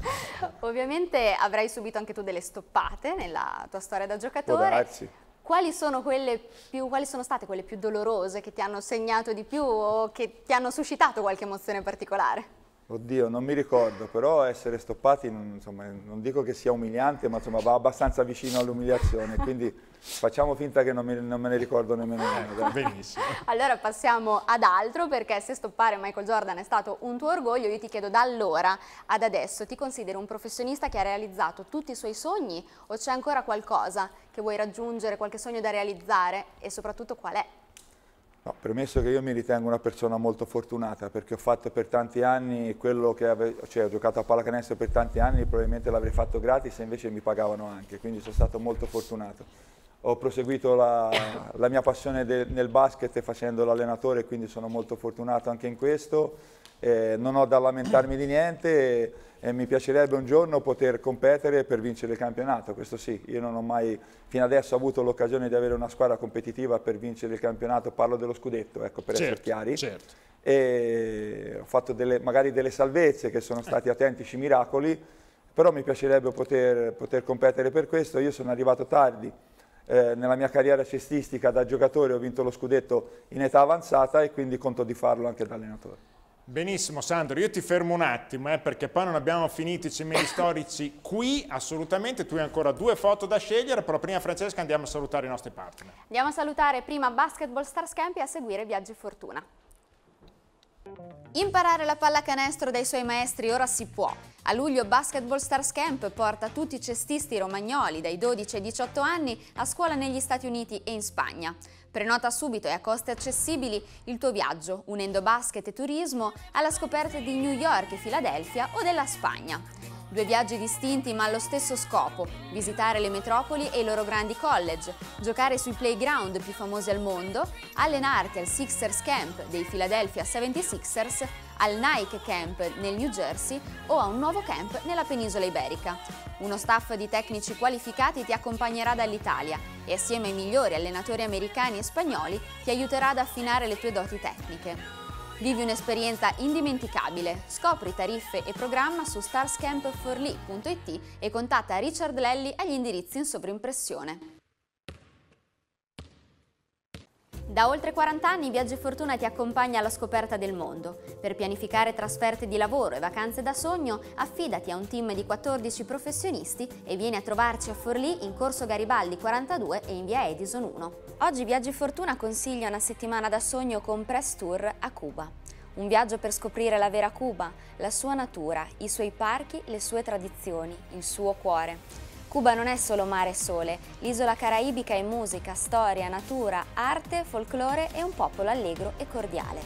ovviamente avrai subito anche tu delle stoppate nella tua storia da giocatore. Grazie. Quali sono, più, quali sono, state quelle più dolorose che ti hanno segnato di più o che ti hanno suscitato qualche emozione particolare? Oddio, non mi ricordo, però essere stoppati, insomma, non dico che sia umiliante, ma insomma, va abbastanza vicino all'umiliazione, quindi facciamo finta che non, mi, non me ne ricordo nemmeno uno. Ecco, benissimo. allora passiamo ad altro, perché se stoppare Michael Jordan è stato un tuo orgoglio, io ti chiedo da allora ad adesso, ti consideri un professionista che ha realizzato tutti i suoi sogni o c'è ancora qualcosa che vuoi raggiungere, qualche sogno da realizzare e soprattutto qual è? No, premesso che io mi ritengo una persona molto fortunata perché ho fatto per tanti anni quello che ave- cioè ho giocato a pallacanestro per tanti anni, probabilmente l'avrei fatto gratis e invece mi pagavano anche, quindi sono stato molto fortunato. Ho proseguito la, la mia passione de- nel basket facendo l'allenatore, quindi sono molto fortunato anche in questo eh, non ho da lamentarmi di niente e, mi piacerebbe un giorno poter competere per vincere il campionato, questo sì, io non ho mai fino adesso avuto l'occasione di avere una squadra competitiva per vincere il campionato, parlo dello scudetto, ecco, per certo, essere chiari. Certo. E ho fatto delle, magari delle salvezze che sono stati autentici miracoli, però mi piacerebbe poter, poter competere per questo, io sono arrivato tardi, eh, nella mia carriera cestistica da giocatore ho vinto lo scudetto in età avanzata e quindi conto di farlo anche da allenatore. Benissimo Sandro, io ti fermo un attimo eh, perché poi non abbiamo finito i cimeli storici qui, assolutamente, tu hai ancora due foto da scegliere, però prima Francesca andiamo a salutare i nostri partner. Andiamo a salutare prima Basketball Stars Camp e a seguire Viaggi Fortuna. Imparare la pallacanestro dai suoi maestri ora si può. A luglio Basketball Stars Camp porta tutti i cestisti romagnoli dai 12 ai 18 anni a scuola negli Stati Uniti e in Spagna. Prenota subito e a costi accessibili il tuo viaggio, unendo basket e turismo alla scoperta di New York e Filadelfia o della Spagna. Due viaggi distinti ma allo stesso scopo, visitare le metropoli e i loro grandi college, giocare sui playground più famosi al mondo, allenarti al Sixers Camp dei Philadelphia 76ers, al Nike Camp nel New Jersey o a un nuovo camp nella penisola iberica. Uno staff di tecnici qualificati ti accompagnerà dall'Italia e assieme ai migliori allenatori americani e spagnoli ti aiuterà ad affinare le tue doti tecniche. Vivi un'esperienza indimenticabile. Scopri tariffe e programma su starscampforlee.it e contatta Richard Lelli agli indirizzi in sovrimpressione. Da oltre 40 anni Viaggio e Fortuna ti accompagna alla scoperta del mondo. Per pianificare trasferte di lavoro e vacanze da sogno, affidati a un team di 14 professionisti e vieni a trovarci a Forlì in Corso Garibaldi 42 e in via Edison 1. Oggi Viaggio e Fortuna consiglia una settimana da sogno con Press Tour a Cuba. Un viaggio per scoprire la vera Cuba, la sua natura, i suoi parchi, le sue tradizioni, il suo cuore. Cuba non è solo mare e sole, l'isola caraibica è musica, storia, natura, arte, folklore e un popolo allegro e cordiale.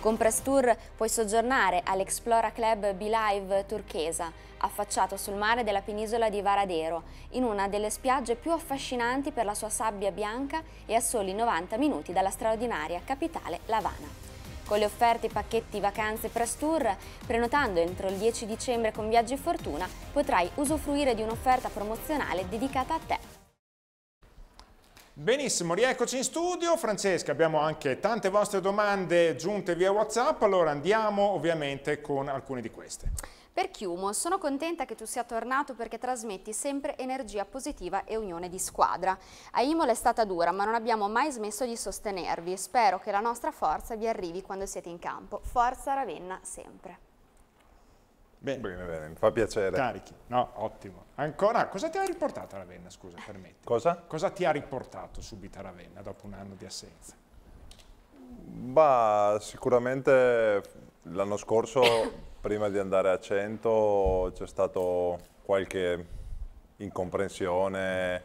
Con Press Tour puoi soggiornare all'Explora Club Be-Live turchesa, affacciato sul mare della penisola di Varadero, in una delle spiagge più affascinanti per la sua sabbia bianca e a soli 90 minuti dalla straordinaria capitale La Habana con le offerte pacchetti vacanze Press Tour, prenotando entro il 10 dicembre con Viaggi e Fortuna, potrai usufruire di un'offerta promozionale dedicata a te. Benissimo, rieccoci in studio. Francesca, abbiamo anche tante vostre domande giunte via WhatsApp, allora andiamo ovviamente con alcune di queste. Per Chiumo, sono contenta che tu sia tornato perché trasmetti sempre energia positiva e unione di squadra. A Imola è stata dura, ma non abbiamo mai smesso di sostenervi. Spero che la nostra forza vi arrivi quando siete in campo. Forza Ravenna sempre. Bene, bene, bene, mi fa piacere. Carichi, no, ottimo. Ancora, cosa ti ha riportato a Ravenna, scusa, permetti. Cosa? Cosa ti ha riportato subito a Ravenna dopo un anno di assenza? Bah, sicuramente l'anno scorso prima di andare a 100 c'è stato qualche incomprensione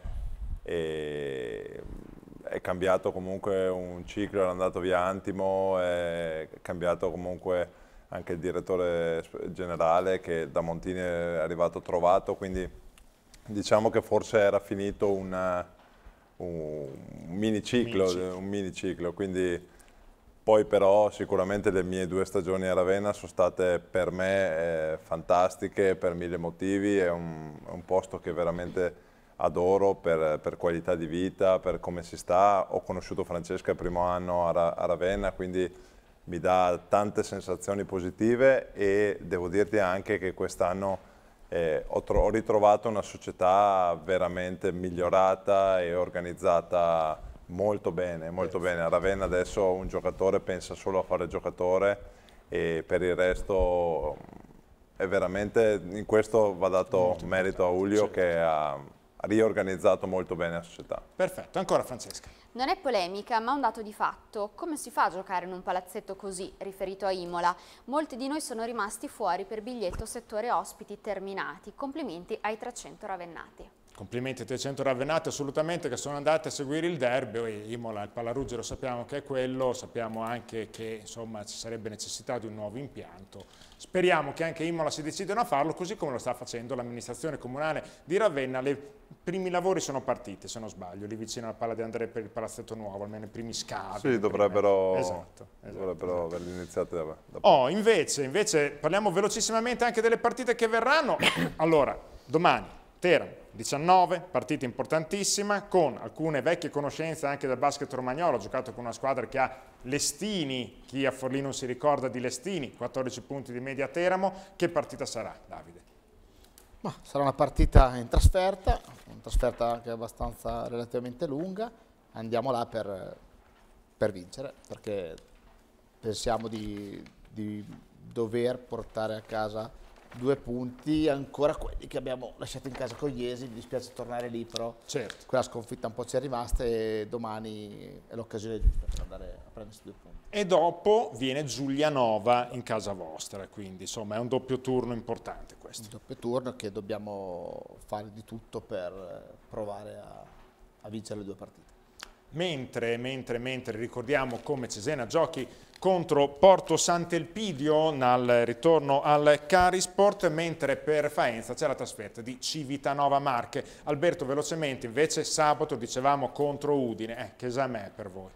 e è cambiato comunque un ciclo, era andato via Antimo, è cambiato comunque anche il direttore generale che da Montini è arrivato trovato, quindi diciamo che forse era finito una, un, un, miniciclo, mini un miniciclo, quindi poi però sicuramente le mie due stagioni a Ravenna sono state per me eh, fantastiche per mille motivi, è un, è un posto che veramente adoro per, per, qualità di vita, per come si sta. Ho conosciuto Francesca il primo anno a, Ra a, Ravenna, quindi mi dà tante sensazioni positive e devo dirti anche che quest'anno eh, ho, ho ritrovato una società veramente migliorata e organizzata Molto bene, molto eh. bene. A Ravenna adesso un giocatore pensa solo a fare giocatore e per il resto è veramente, in questo va dato merito a Ulio certo. che ha riorganizzato molto bene la società. Perfetto, ancora Francesca. Non è polemica, ma un dato di fatto. Come si fa a giocare in un palazzetto così, riferito a Imola? Molti di noi sono rimasti fuori per biglietto settore ospiti terminati. Complimenti ai 300 ravennati complimenti a 300 Ravennate assolutamente che sono andate a seguire il derby, Imola, il Palaruggio lo sappiamo che è quello, sappiamo anche che insomma, ci sarebbe necessità di un nuovo impianto. Speriamo che anche Imola si decidano a farlo, così come lo sta facendo l'amministrazione comunale di Ravenna. I primi lavori sono partiti, se non sbaglio, lì vicino alla palla di Andrea per il Palazzetto Nuovo, almeno i primi scavi. Sì, dovrebbero, esatto, esatto, dovrebbero esatto. aver iniziato da, da... Oh, invece, invece parliamo velocissimamente anche delle partite che verranno. allora, domani, Teramo. 19, partita importantissima, con alcune vecchie conoscenze anche del basket romagnolo, ho giocato con una squadra che ha Lestini, chi a Forlì non si ricorda di Lestini, 14 punti di media a Teramo, che partita sarà Davide? Ma sarà una partita in trasferta, una trasferta anche abbastanza relativamente lunga, andiamo là per, per vincere, perché pensiamo di, di dover portare a casa due punti ancora quelli che abbiamo lasciato in casa con Iesi, mi dispiace tornare lì però certo. quella sconfitta un po' ci è rimasta e domani è l'occasione giusta per andare a prendersi due punti. E dopo viene Giulianova in casa vostra, quindi insomma è un doppio turno importante questo. Un doppio turno che dobbiamo fare di tutto per provare a, a vincere le due partite. Mentre, mentre, mentre ricordiamo come Cesena giochi contro Porto Sant'Elpidio nel ritorno al Carisport, mentre per Faenza c'è la trasferta di Civitanova Marche. Alberto, velocemente, invece sabato dicevamo contro Udine, eh, che esame è per voi?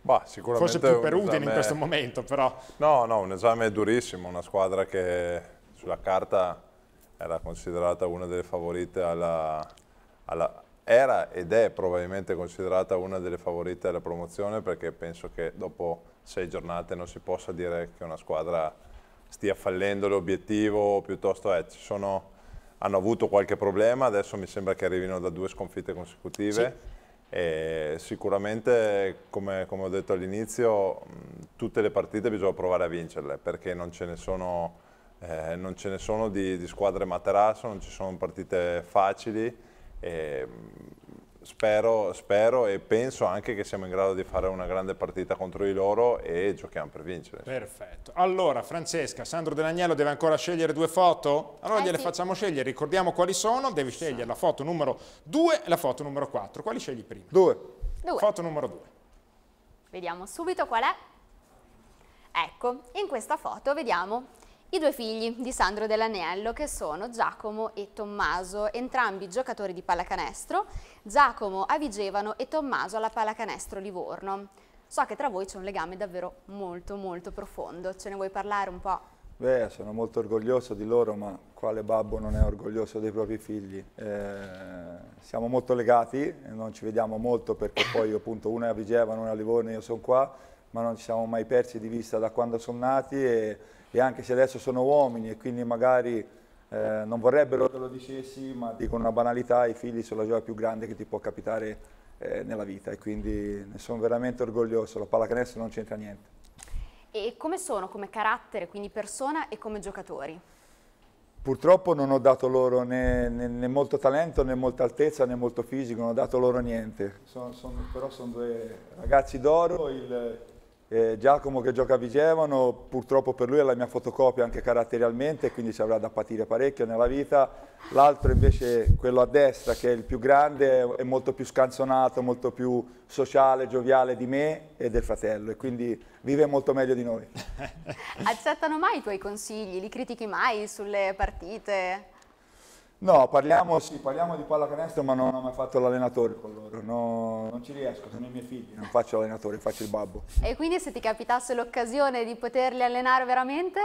Bah, Forse più per Udine in questo momento, però. No, no, un esame durissimo, una squadra che sulla carta era considerata una delle favorite alla, alla era ed è probabilmente considerata una delle favorite alla promozione perché penso che dopo sei giornate non si possa dire che una squadra stia fallendo l'obiettivo, piuttosto eh, sono, hanno avuto qualche problema, adesso mi sembra che arrivino da due sconfitte consecutive. Sì. E sicuramente, come, come ho detto all'inizio, tutte le partite bisogna provare a vincerle perché non ce ne sono, eh, non ce ne sono di, di, squadre materasso, non ci sono partite facili. E, Spero, spero, e penso anche che siamo in grado di fare una grande partita contro di loro e giochiamo per vincere. Perfetto. Allora, Francesca, Sandro Dell'Agnello deve ancora scegliere due foto? Allora eh gliele sì. facciamo scegliere, ricordiamo quali sono. Devi scegliere la foto numero 2 e la foto numero 4. Quali scegli prima? due. Foto numero 2. Vediamo subito qual è. Ecco, in questa foto vediamo i due figli di Sandro Dell'Aniello che sono Giacomo e Tommaso, entrambi giocatori di pallacanestro, Giacomo a Vigevano e Tommaso alla pallacanestro Livorno. So che tra voi c'è un legame davvero molto molto profondo, ce ne vuoi parlare un po'? Beh, sono molto orgoglioso di loro, ma quale babbo non è orgoglioso dei propri figli? Eh, siamo molto legati, non ci vediamo molto perché poi appunto una è a Vigevano, una a Livorno, e io sono qua, ma non ci siamo mai persi di vista da quando sono nati e e anche se adesso sono uomini e quindi magari eh, non vorrebbero che lo dicessi, ma dicono una banalità, i figli sono la gioia più grande che ti può capitare eh, nella vita e quindi ne sono veramente orgoglioso, la pallacanestro non c'entra niente. E come sono come carattere, quindi persona e come giocatori? Purtroppo non ho dato loro né, né, né molto talento, né molta altezza, né molto fisico, non ho dato loro niente. Son, son, però sono due ragazzi d'oro, il, eh, Giacomo che gioca a Vigevano, purtroppo per lui è la mia fotocopia anche caratterialmente, quindi ci avrà da patire parecchio nella vita. L'altro invece, quello a destra, che è il più grande, è molto più scanzonato, molto più sociale, gioviale di me e del fratello e quindi vive molto meglio di noi. Accettano mai i tuoi consigli? Li critichi mai sulle partite? No, parliamo, sì, parliamo di pallacanestro, ma non ho mai fatto l'allenatore con loro. No, non ci riesco, sono i miei figli, non faccio l'allenatore, faccio il babbo. E quindi se ti capitasse l'occasione di poterli allenare veramente?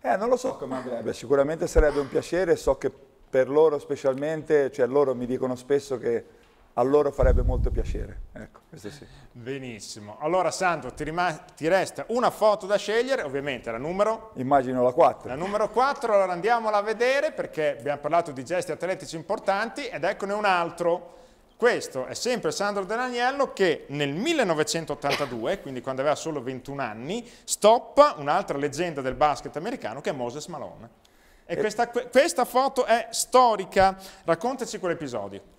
Eh, non lo so come andrebbe, sicuramente sarebbe un piacere, so che per loro specialmente, cioè loro mi dicono spesso che a loro farebbe molto piacere. Ecco, questo sì. Benissimo. Allora Sandro, ti, ti, resta una foto da scegliere, ovviamente la numero? Immagino la 4. La numero 4, allora andiamola a vedere perché abbiamo parlato di gesti atletici importanti ed eccone un altro. Questo è sempre Sandro Dell'Agnello che nel 1982, quindi quando aveva solo 21 anni, stoppa un'altra leggenda del basket americano che è Moses Malone. E, e... Questa, questa foto è storica. Raccontaci quell'episodio.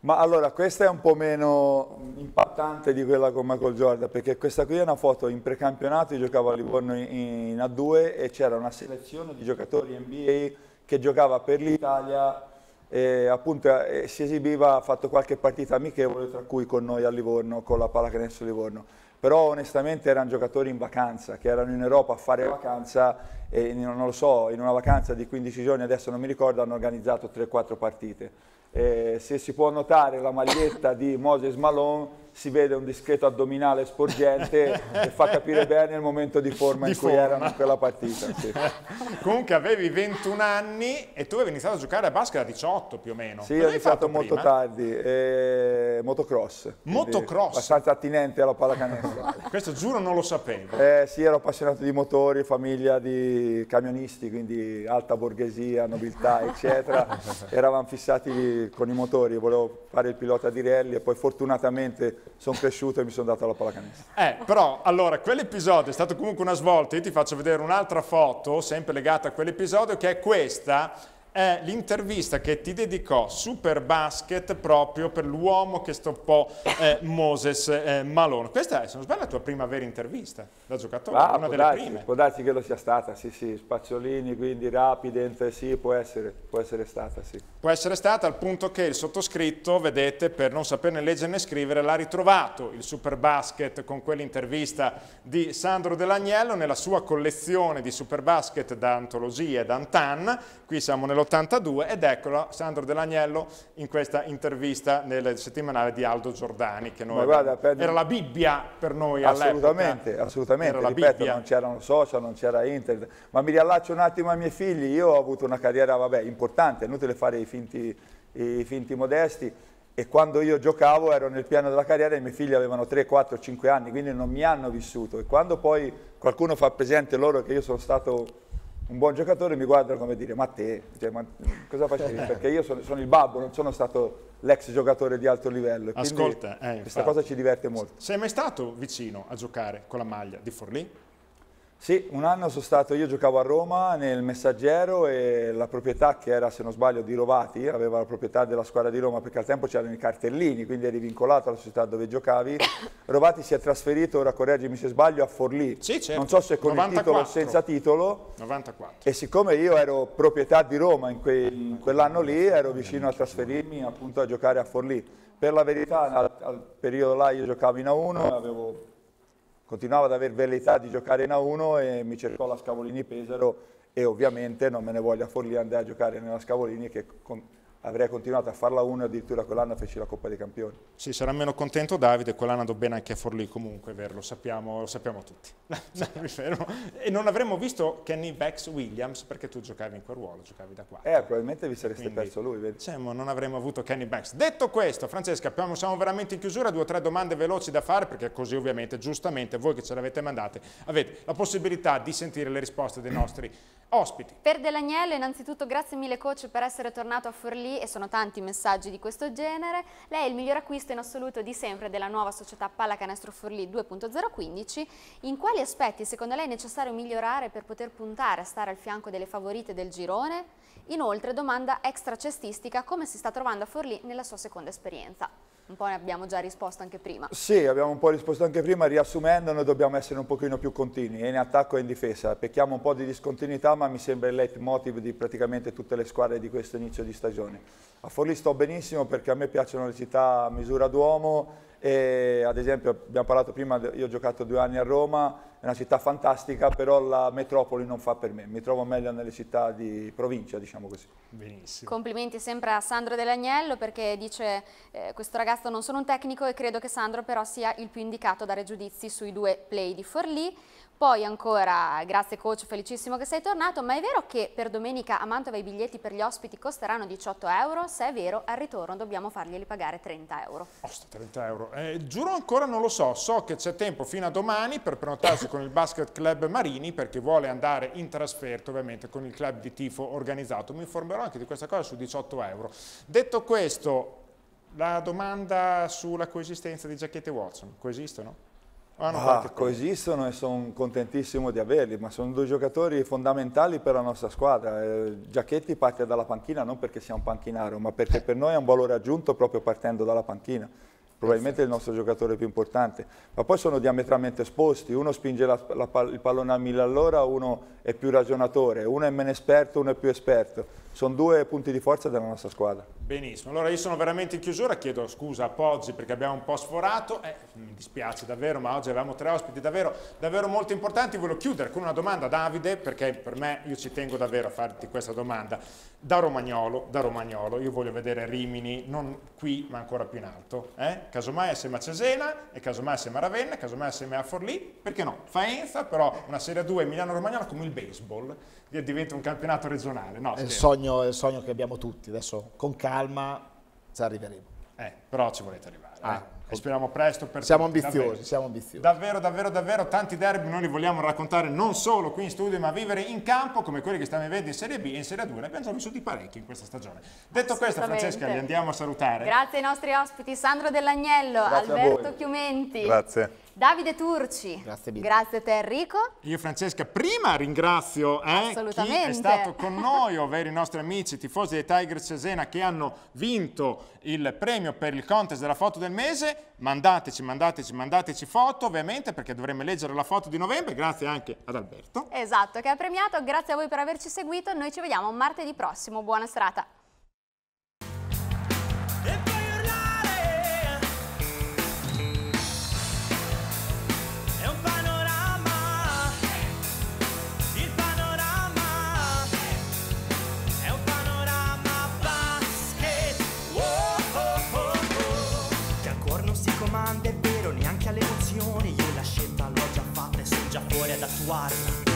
Ma allora, questa è un po' meno impattante di quella con Michael Jordan, perché questa qui è una foto in precampionato, io giocavo a Livorno in, A2 e c'era una selezione di giocatori NBA che giocava per l'Italia e appunto eh, si esibiva, ha fatto qualche partita amichevole, tra cui con noi a Livorno, con la Pallacanestro Livorno. Però onestamente erano giocatori in vacanza, che erano in Europa a fare vacanza e non lo so, in una vacanza di 15 giorni, adesso non mi ricordo, hanno organizzato 3-4 partite eh, se si può notare la maglietta di Moses Malone si vede un discreto addominale sporgente che fa capire bene il momento di forma di in cui forma. erano in quella partita. Sì. Comunque avevi 21 anni e tu avevi iniziato a giocare a basket a 18 più o meno. Sì, Cosa ho iniziato molto prima? tardi, eh, motocross. Motocross? Abbastanza attinente alla pallacanestro. Questo giuro non lo sapevo. Eh, sì, ero appassionato di motori, famiglia di camionisti, quindi alta borghesia, nobiltà, eccetera. Eravamo fissati con i motori, volevo fare il pilota di rally e poi fortunatamente sono cresciuto e mi sono dato alla pallacanestro. Eh, però, allora, quell'episodio è stato comunque una svolta, io ti faccio vedere un'altra foto, sempre legata a quell'episodio, che è questa, è l'intervista che ti dedicò Super Basket proprio per l'uomo che stoppò eh, Moses eh, Malone. Questa è, se non sbaglio, la tua prima vera intervista da giocatore, ah, una delle darsi, prime. Può darsi che lo sia stata, sì, sì, Spazzolini, quindi Rapident, sì, può essere, può essere stata, sì. Può essere stata al punto che il sottoscritto, vedete, per non saperne leggere né scrivere, l'ha ritrovato il Super Basket con quell'intervista di Sandro Dell'Agnello nella sua collezione di Super Basket da antologie, da Antan, qui siamo nell'80 82 ed eccolo Sandro Dell'Agnello in questa intervista nel settimanale di Aldo Giordani che guarda, per... era la Bibbia per noi assolutamente, assolutamente, ripeto Bibbia. non c'erano social, non c'era internet ma mi riallaccio un attimo ai miei figli io ho avuto una carriera vabbè, importante è inutile fare i finti, i finti modesti e quando io giocavo ero nel piano della carriera e i miei figli avevano 3, 4, 5 anni, quindi non mi hanno vissuto. E quando poi qualcuno fa presente loro che io sono stato un buon giocatore mi guarda come dire ma te cioè, ma cosa facevi perché io sono, sono, il babbo non sono stato l'ex giocatore di alto livello ascolta eh, questa cosa ci diverte molto sei mai stato vicino a giocare con la maglia di Forlì? Sì, un anno sono stato, io giocavo a Roma nel Messaggero e la proprietà che era, se non sbaglio, di Rovati, aveva la proprietà della squadra di Roma perché al tempo c'erano i cartellini, quindi eri vincolato alla società dove giocavi. Rovati si è trasferito, ora correggimi se sbaglio, a Forlì. Sì, certo. Non so se con 94. il titolo o senza titolo. 94. E siccome io ero proprietà di Roma in, que, in quell'anno lì, ero vicino a trasferirmi appunto a giocare a Forlì. Per la verità, al, al periodo là io giocavo in A1, avevo continuavo ad avere velleità di giocare in A1 e mi cercò la Scavolini Pesaro e ovviamente non me ne voglia Forlì andare a giocare nella Scavolini che con, avrei continuato a farla una addirittura quell'anno feci la Coppa dei Campioni. Sì, sarà meno contento Davide, quell'anno andò bene anche a Forlì comunque, vero, lo sappiamo, lo sappiamo tutti. e non avremmo visto Kenny Bex Williams perché tu giocavi in quel ruolo, giocavi da qua. Eh, probabilmente vi sareste Quindi, perso lui, vedi? Diciamo, non avremmo avuto Kenny Bex. Detto questo, Francesca, siamo veramente in chiusura, due o tre domande veloci da fare perché così ovviamente, giustamente, voi che ce le avete mandate, avete la possibilità di sentire le risposte dei nostri ospiti. Per Dell'Agnello, innanzitutto grazie mille coach per essere tornato a Forlì lì e sono tanti messaggi di questo genere. Lei è il miglior acquisto in assoluto di sempre della nuova società Pallacanestro Forlì 2.015. In quali aspetti secondo lei è necessario migliorare per poter puntare a stare al fianco delle favorite del girone? Inoltre domanda extra cestistica come si sta trovando a Forlì nella sua seconda esperienza un po' ne abbiamo già risposto anche prima. Sì, abbiamo un po' risposto anche prima, riassumendo noi dobbiamo essere un pochino più continui, in attacco e in difesa, pecchiamo un po' di discontinuità ma mi sembra il leitmotiv di praticamente tutte le squadre di questo inizio di stagione. A Forlì sto benissimo perché a me piacciono le città a misura d'uomo, e, ad esempio abbiamo parlato prima, io ho giocato due anni a Roma, è una città fantastica, però la metropoli non fa per me, mi trovo meglio nelle città di provincia, diciamo così. Benissimo. Complimenti sempre a Sandro Dell'Agnello perché dice eh, questo ragazzo non sono un tecnico e credo che Sandro però sia il più indicato a dare giudizi sui due play di Forlì. Poi ancora, grazie coach, felicissimo che sei tornato, ma è vero che per domenica a Mantova i biglietti per gli ospiti costeranno 18 euro? Se è vero, al ritorno dobbiamo farglieli pagare 30 euro. Osta, 30 euro. Eh, giuro ancora non lo so, so che c'è tempo fino a domani per prenotarsi con il Basket Club Marini perché vuole andare in trasferto ovviamente con il club di tifo organizzato. Mi informerò anche di questa cosa su 18 euro. Detto questo, la domanda sulla coesistenza di Giacchette Watson, coesistono? Ah, ah coesistono e sono contentissimo di averli, ma sono due giocatori fondamentali per la nostra squadra. Eh, Giacchetti parte dalla panchina non perché sia un panchinaro, ma perché per noi è un valore aggiunto proprio partendo dalla panchina probabilmente il nostro giocatore più importante, ma poi sono diametralmente esposti, uno spinge la, la, il pallone a mille all'ora, uno è più ragionatore, uno è meno esperto, uno è più esperto. Sono due punti di forza della nostra squadra. Benissimo, allora io sono veramente in chiusura, chiedo scusa a Poggi perché abbiamo un po' sforato, eh, mi dispiace davvero, ma oggi avevamo tre ospiti davvero, davvero molto importanti, voglio chiudere con una domanda a Davide perché per me io ci tengo davvero a farti questa domanda. Da romagnolo, da romagnolo, io voglio vedere Rimini non qui ma ancora più in alto, eh? casomai assieme a Cesena e casomai assieme a Ravenna, casomai assieme a Forlì, perché no? Faenza però una Serie 2 milano romagnolo come il baseball, diventa un campionato regionale. No, è, il sogno, è il sogno che abbiamo tutti, adesso con calma ci arriveremo. Eh, però ci volete arrivare. Ah. Eh e ecco. speriamo presto. Per siamo ambiziosi, davvero, siamo ambiziosi. Davvero, davvero, davvero, tanti derby noi li vogliamo raccontare non solo qui in studio, ma vivere in campo come quelli che stiamo vivendo in Serie B e in Serie 2. Ne abbiamo già vissuti parecchi in questa stagione. Detto questo, Francesca, li andiamo a salutare. Grazie ai nostri ospiti, Sandro Dell'Agnello, Alberto Chiumenti. Grazie. Davide Turci. Grazie mille. Grazie a te Enrico. Io Francesca prima ringrazio eh, chi è stato con noi, ovvero i nostri amici tifosi dei Tiger Cesena che hanno vinto il premio per il contest della foto del mese. Mandateci, mandateci, mandateci foto ovviamente perché dovremmo leggere la foto di novembre. Grazie anche ad Alberto. Esatto, che ha premiato. Grazie a voi per averci seguito. Noi ci vediamo martedì prossimo. Buona serata. That's why.